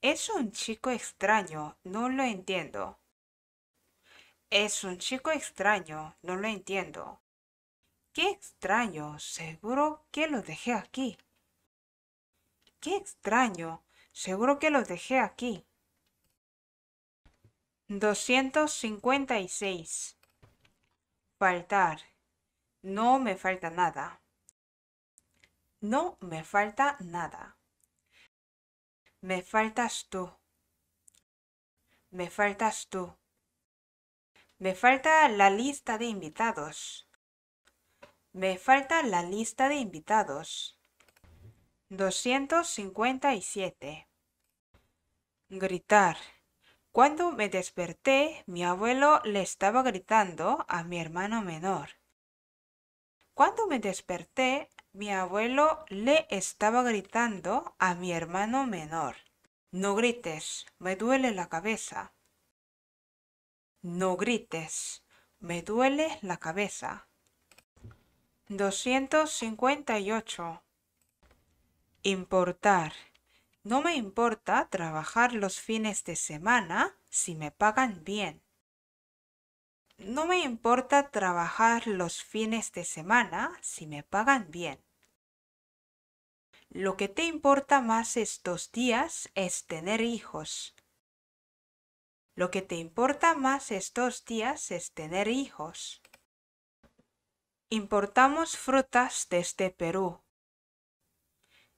Es un chico extraño, no lo entiendo. Es un chico extraño, no lo entiendo. Qué extraño, seguro que lo dejé aquí. Qué extraño, seguro que lo dejé aquí. 256. Faltar. No me falta nada. No me falta nada. Me faltas tú. Me faltas tú. Me falta la lista de invitados. Me falta la lista de invitados. 257. Gritar. Cuando me desperté, mi abuelo le estaba gritando a mi hermano menor. Cuando me desperté, mi abuelo le estaba gritando a mi hermano menor. No grites, me duele la cabeza. No grites. Me duele la cabeza. 258. Importar. No me importa trabajar los fines de semana si me pagan bien. No me importa trabajar los fines de semana si me pagan bien. Lo que te importa más estos días es tener hijos. Lo que te importa más estos días es tener hijos. Importamos frutas desde Perú.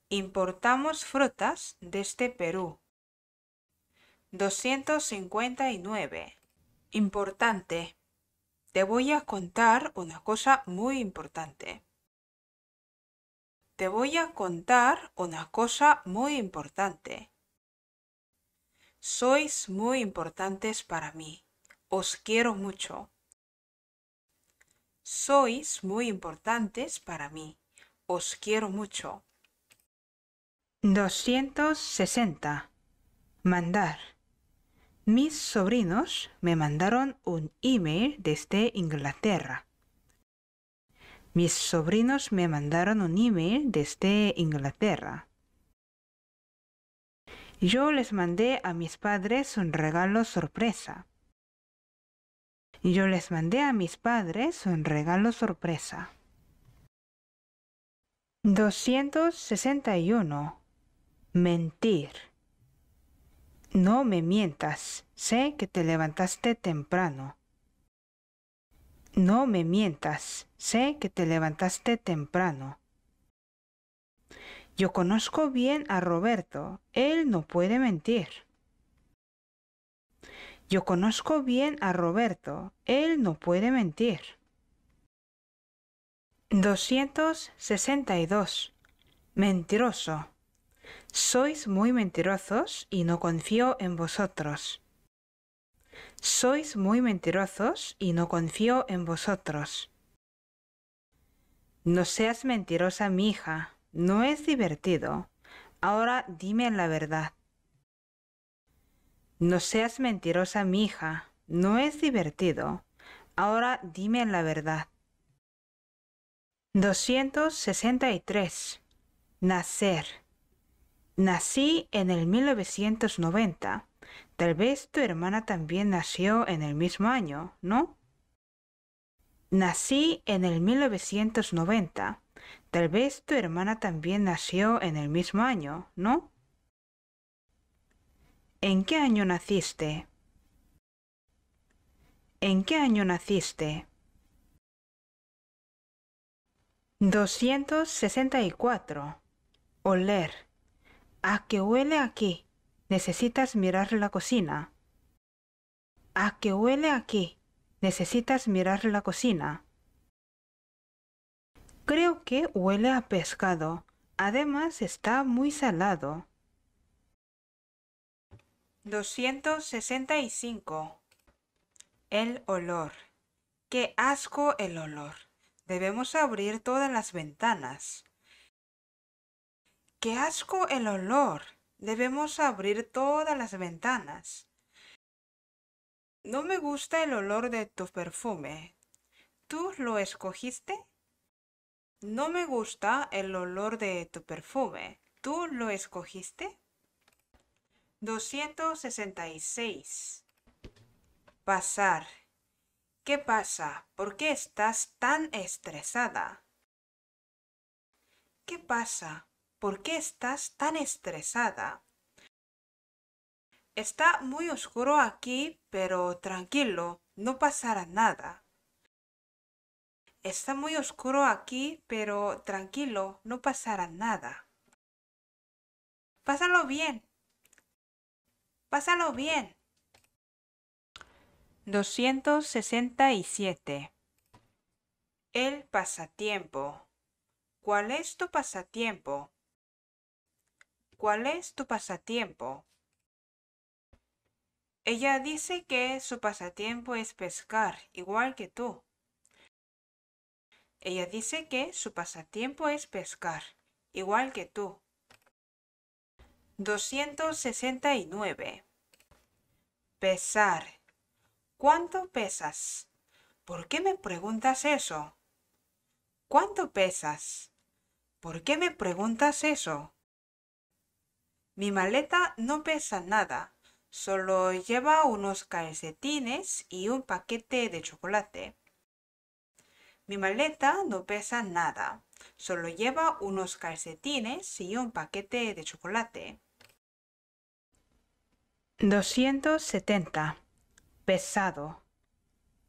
Importamos frutas desde Perú. 259. Importante. Te voy a contar una cosa muy importante. Te voy a contar una cosa muy importante. Sois muy importantes para mí. Os quiero mucho. Sois muy importantes para mí. Os quiero mucho. 260. Mandar. Mis sobrinos me mandaron un email desde Inglaterra. Mis sobrinos me mandaron un email desde Inglaterra. Yo les mandé a mis padres un regalo sorpresa. Yo les mandé a mis padres un regalo sorpresa. 261. Mentir. No me mientas, sé que te levantaste temprano. No me mientas, sé que te levantaste temprano. Yo conozco bien a Roberto. Él no puede mentir. Yo conozco bien a Roberto. Él no puede mentir. 262. Mentiroso. Sois muy mentirosos y no confío en vosotros. Sois muy mentirosos y no confío en vosotros. No seas mentirosa, mi hija. No es divertido. Ahora dime la verdad. No seas mentirosa, mi hija. No es divertido. Ahora dime la verdad. 263. Nacer. Nací en el 1990. Tal vez tu hermana también nació en el mismo año, ¿no? Nací en el 1990. Tal vez tu hermana también nació en el mismo año, ¿no? ¿En qué año naciste? ¿En qué año naciste? 264. Oler. ¿A qué huele aquí? Necesitas mirar la cocina. ¿A qué huele aquí? Necesitas mirar la cocina. Creo que huele a pescado. Además está muy salado. 265. El olor. Qué asco el olor. Debemos abrir todas las ventanas. Qué asco el olor. Debemos abrir todas las ventanas. No me gusta el olor de tu perfume. ¿Tú lo escogiste? No me gusta el olor de tu perfume. ¿Tú lo escogiste? 266. Pasar. ¿Qué pasa? ¿Por qué estás tan estresada? ¿Qué pasa? ¿Por qué estás tan estresada? Está muy oscuro aquí, pero tranquilo, no pasará nada. Está muy oscuro aquí, pero tranquilo, no pasará nada. Pásalo bien. Pásalo bien. 267. El pasatiempo. ¿Cuál es tu pasatiempo? ¿Cuál es tu pasatiempo? Ella dice que su pasatiempo es pescar, igual que tú. Ella dice que su pasatiempo es pescar, igual que tú. 269. Pesar. ¿Cuánto pesas? ¿Por qué me preguntas eso? ¿Cuánto pesas? ¿Por qué me preguntas eso? Mi maleta no pesa nada, solo lleva unos calcetines y un paquete de chocolate. Mi maleta no pesa nada. Solo lleva unos calcetines y un paquete de chocolate. 270. Pesado.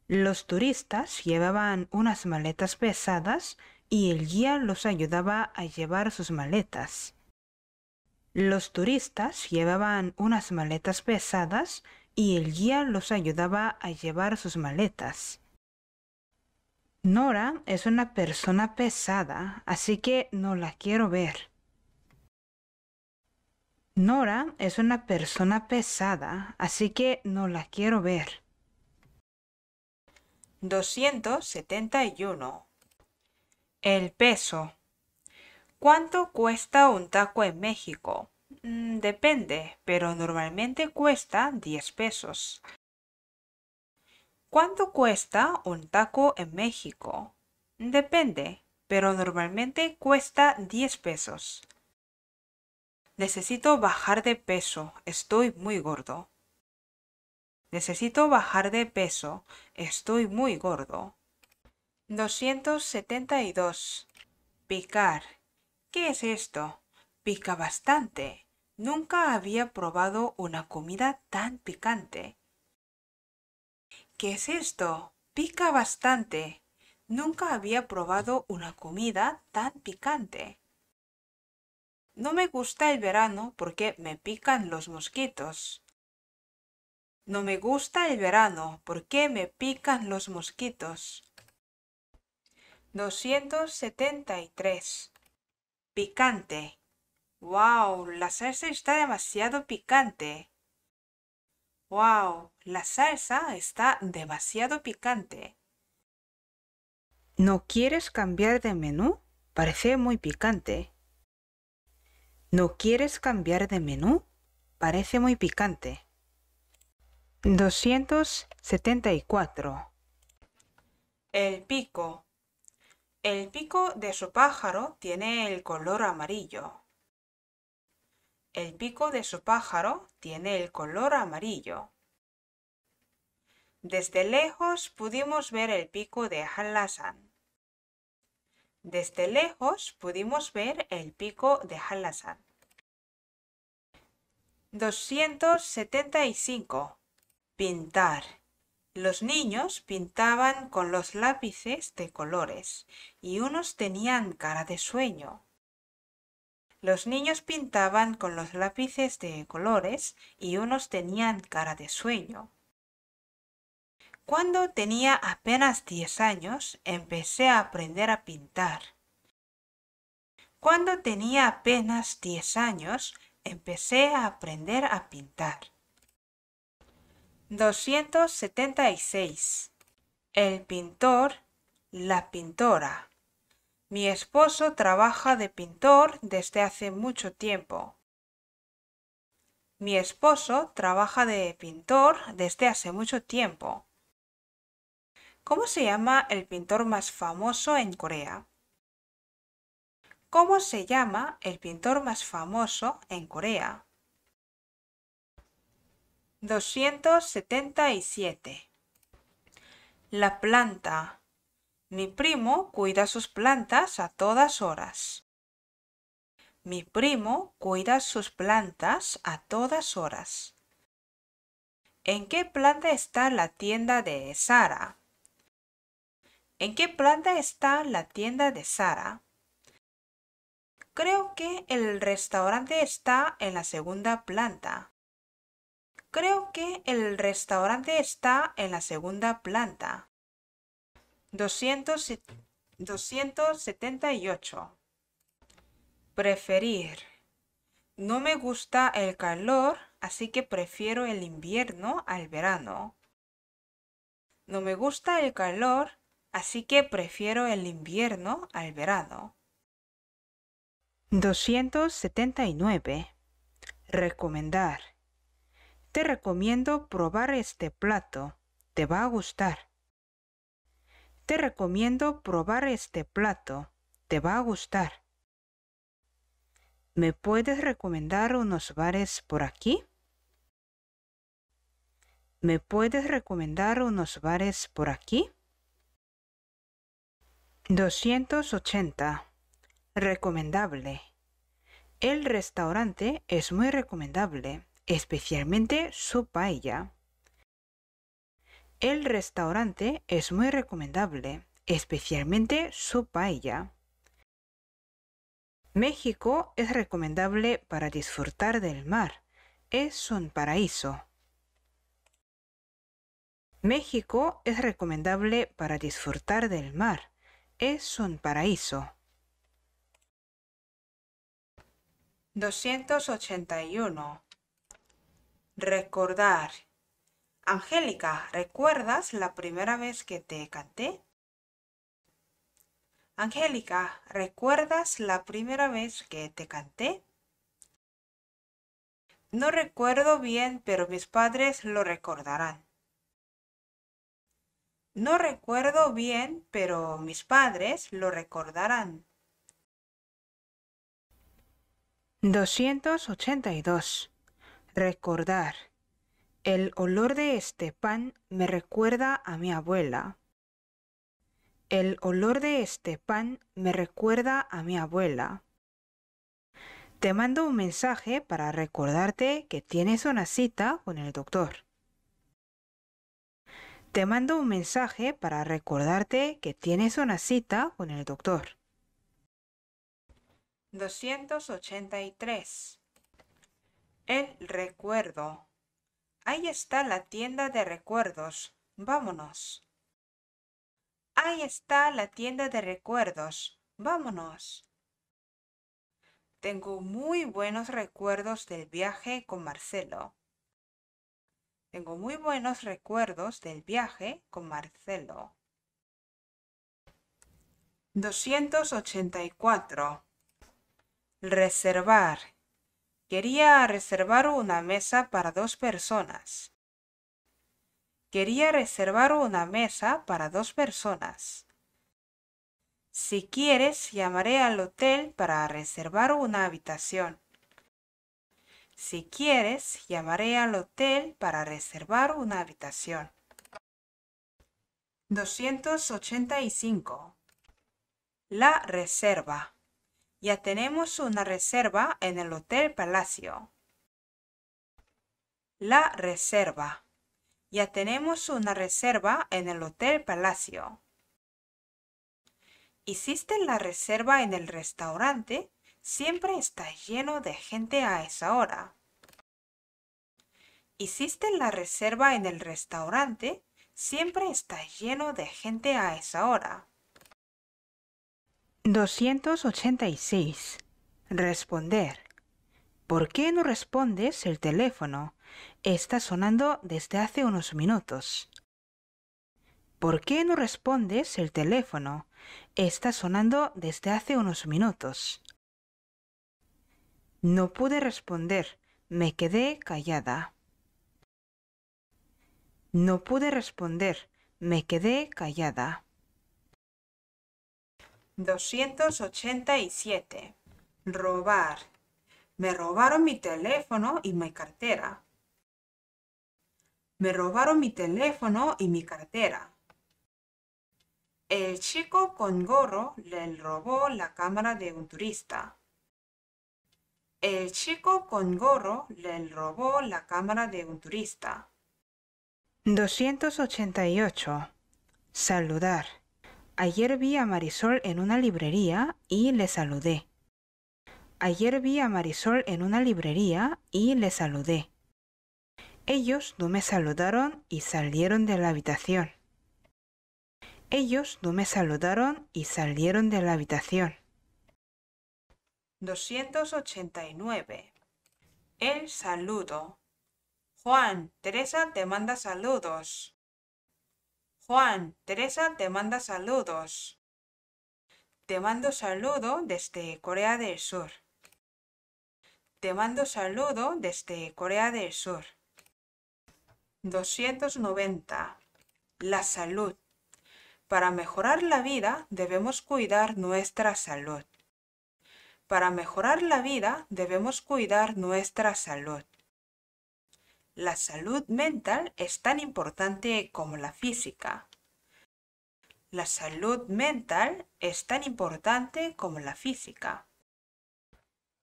Los turistas llevaban unas maletas pesadas y el guía los ayudaba a llevar sus maletas. Los turistas llevaban unas maletas pesadas y el guía los ayudaba a llevar sus maletas. Nora es una persona pesada, así que no la quiero ver. Nora es una persona pesada, así que no la quiero ver. 271. El peso. ¿Cuánto cuesta un taco en México? Mm, depende, pero normalmente cuesta 10 pesos. ¿Cuánto cuesta un taco en México? Depende, pero normalmente cuesta 10 pesos. Necesito bajar de peso, estoy muy gordo. Necesito bajar de peso, estoy muy gordo. 272. Picar. ¿Qué es esto? Pica bastante. Nunca había probado una comida tan picante. ¿Qué es esto? Pica bastante. Nunca había probado una comida tan picante. No me gusta el verano porque me pican los mosquitos. No me gusta el verano porque me pican los mosquitos. 273. Picante. ¡Wow! La salsa está demasiado picante. ¡Wow! La salsa está demasiado picante. ¿No quieres cambiar de menú? Parece muy picante. ¿No quieres cambiar de menú? Parece muy picante. 274. El pico. El pico de su pájaro tiene el color amarillo. El pico de su pájaro tiene el color amarillo. Desde lejos pudimos ver el pico de Hallasan. Desde lejos pudimos ver el pico de Hallasan. 275. Pintar. Los niños pintaban con los lápices de colores y unos tenían cara de sueño, los niños pintaban con los lápices de colores y unos tenían cara de sueño. Cuando tenía apenas 10 años, empecé a aprender a pintar. Cuando tenía apenas 10 años, empecé a aprender a pintar. 276. El pintor, la pintora. Mi esposo trabaja de pintor desde hace mucho tiempo. Mi esposo trabaja de pintor desde hace mucho tiempo. ¿Cómo se llama el pintor más famoso en Corea? ¿Cómo se llama el pintor más famoso en Corea? 277. La planta mi primo cuida sus plantas a todas horas. Mi primo cuida sus plantas a todas horas. ¿En qué planta está la tienda de Sara? ¿En qué planta está la tienda de Sara? Creo que el restaurante está en la segunda planta. Creo que el restaurante está en la segunda planta. 278. Preferir. No me gusta el calor, así que prefiero el invierno al verano. No me gusta el calor, así que prefiero el invierno al verano. 279. Recomendar. Te recomiendo probar este plato. Te va a gustar. Te recomiendo probar este plato. Te va a gustar. ¿Me puedes recomendar unos bares por aquí? ¿Me puedes recomendar unos bares por aquí? 280. Recomendable. El restaurante es muy recomendable, especialmente su paella. El restaurante es muy recomendable, especialmente su paella. México es recomendable para disfrutar del mar. Es un paraíso. México es recomendable para disfrutar del mar. Es un paraíso. 281. Recordar. Angélica, ¿recuerdas la primera vez que te canté? Angélica, ¿recuerdas la primera vez que te canté? No recuerdo bien, pero mis padres lo recordarán. No recuerdo bien, pero mis padres lo recordarán. 282. Recordar. El olor de este pan me recuerda a mi abuela. El olor de este pan me recuerda a mi abuela. Te mando un mensaje para recordarte que tienes una cita con el doctor. Te mando un mensaje para recordarte que tienes una cita con el doctor. 283. El recuerdo. Ahí está la tienda de recuerdos. Vámonos. Ahí está la tienda de recuerdos. Vámonos. Tengo muy buenos recuerdos del viaje con Marcelo. Tengo muy buenos recuerdos del viaje con Marcelo. 284. Reservar Quería reservar una mesa para dos personas. Quería reservar una mesa para dos personas. Si quieres, llamaré al hotel para reservar una habitación. Si quieres, llamaré al hotel para reservar una habitación. 285. La reserva. Ya tenemos una reserva en el Hotel Palacio. La reserva. Ya tenemos una reserva en el Hotel Palacio. ¿Hiciste la reserva en el restaurante? Siempre está lleno de gente a esa hora. ¿Hiciste la reserva en el restaurante? Siempre está lleno de gente a esa hora. 286. Responder. ¿Por qué no respondes el teléfono? Está sonando desde hace unos minutos. ¿Por qué no respondes el teléfono? Está sonando desde hace unos minutos. No pude responder. Me quedé callada. No pude responder. Me quedé callada. 287. Robar. Me robaron mi teléfono y mi cartera. Me robaron mi teléfono y mi cartera. El chico con gorro le robó la cámara de un turista. El chico con gorro le robó la cámara de un turista. 288. Saludar. Ayer vi a Marisol en una librería y le saludé. Ayer vi a Marisol en una librería y le saludé. Ellos no me saludaron y salieron de la habitación. Ellos no me saludaron y salieron de la habitación. 289. El saludo. Juan, Teresa te manda saludos. Juan, Teresa te manda saludos. Te mando saludo desde Corea del Sur. Te mando saludo desde Corea del Sur. 290. La salud. Para mejorar la vida debemos cuidar nuestra salud. Para mejorar la vida debemos cuidar nuestra salud la salud mental es tan importante como la física. La salud mental es tan importante como la física.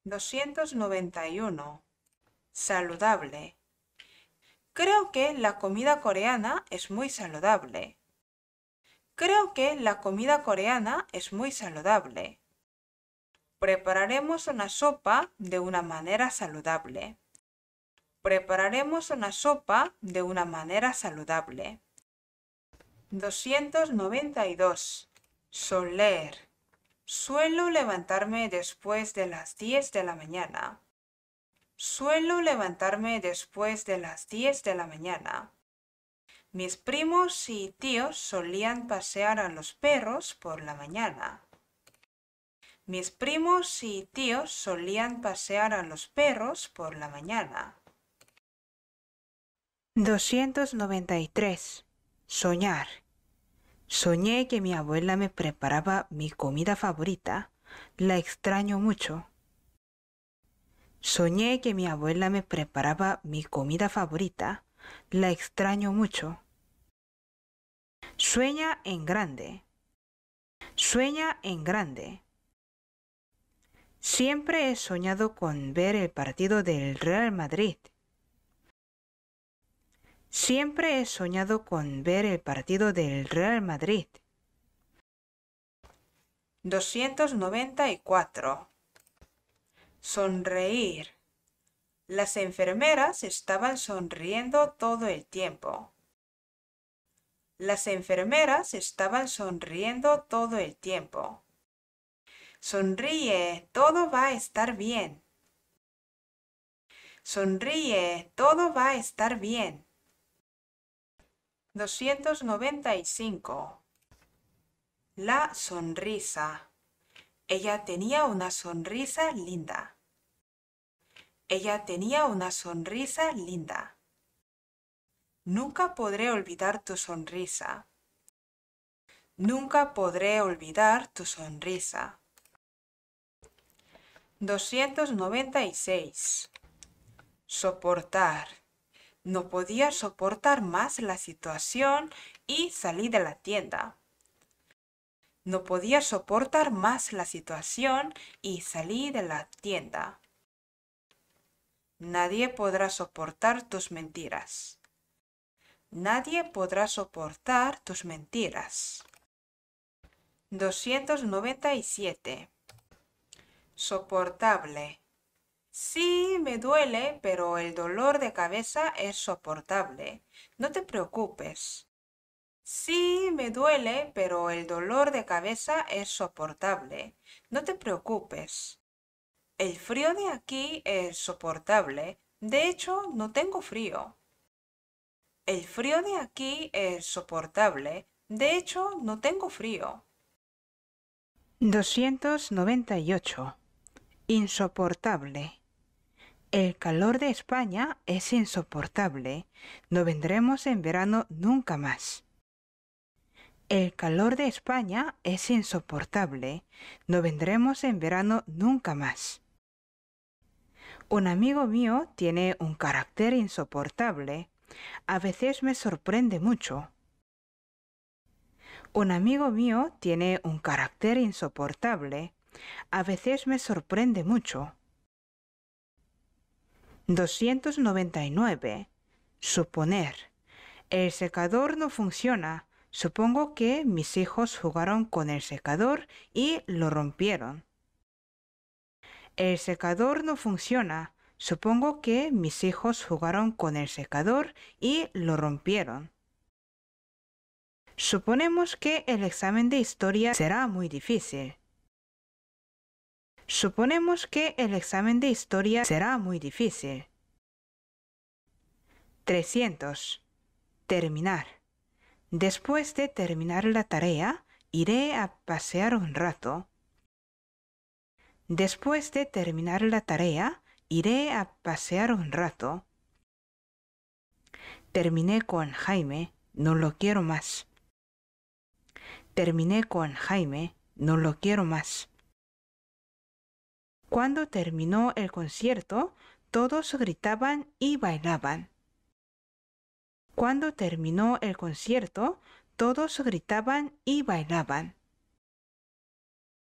291. Saludable. Creo que la comida coreana es muy saludable. Creo que la comida coreana es muy saludable. Prepararemos una sopa de una manera saludable. Prepararemos una sopa de una manera saludable. 292. Soler. Suelo levantarme después de las 10 de la mañana. Suelo levantarme después de las 10 de la mañana. Mis primos y tíos solían pasear a los perros por la mañana. Mis primos y tíos solían pasear a los perros por la mañana. 293. Soñar. Soñé que mi abuela me preparaba mi comida favorita. La extraño mucho. Soñé que mi abuela me preparaba mi comida favorita. La extraño mucho. Sueña en grande. Sueña en grande. Siempre he soñado con ver el partido del Real Madrid Siempre he soñado con ver el partido del Real Madrid. 294. Sonreír. Las enfermeras estaban sonriendo todo el tiempo. Las enfermeras estaban sonriendo todo el tiempo. Sonríe, todo va a estar bien. Sonríe, todo va a estar bien. 295. La sonrisa. Ella tenía una sonrisa linda. Ella tenía una sonrisa linda. Nunca podré olvidar tu sonrisa. Nunca podré olvidar tu sonrisa. 296. Soportar no podía soportar más la situación y salí de la tienda. No podía soportar más la situación y salí de la tienda. Nadie podrá soportar tus mentiras. Nadie podrá soportar tus mentiras. 297. Soportable Sí, me duele, pero el dolor de cabeza es soportable. No te preocupes. Sí, me duele, pero el dolor de cabeza es soportable. No te preocupes. El frío de aquí es soportable. De hecho, no tengo frío. El frío de aquí es soportable. De hecho, no tengo frío. 298. Insoportable. El calor de España es insoportable. No vendremos en verano nunca más. El calor de España es insoportable. No vendremos en verano nunca más. Un amigo mío tiene un carácter insoportable. A veces me sorprende mucho. Un amigo mío tiene un carácter insoportable. A veces me sorprende mucho. 299. Suponer. El secador no funciona. Supongo que mis hijos jugaron con el secador y lo rompieron. El secador no funciona. Supongo que mis hijos jugaron con el secador y lo rompieron. Suponemos que el examen de historia será muy difícil. Suponemos que el examen de historia será muy difícil. 300. Terminar. Después de terminar la tarea, iré a pasear un rato. Después de terminar la tarea, iré a pasear un rato. Terminé con Jaime, no lo quiero más. Terminé con Jaime, no lo quiero más. Cuando terminó el concierto, todos gritaban y bailaban. Cuando terminó el concierto, todos gritaban y bailaban.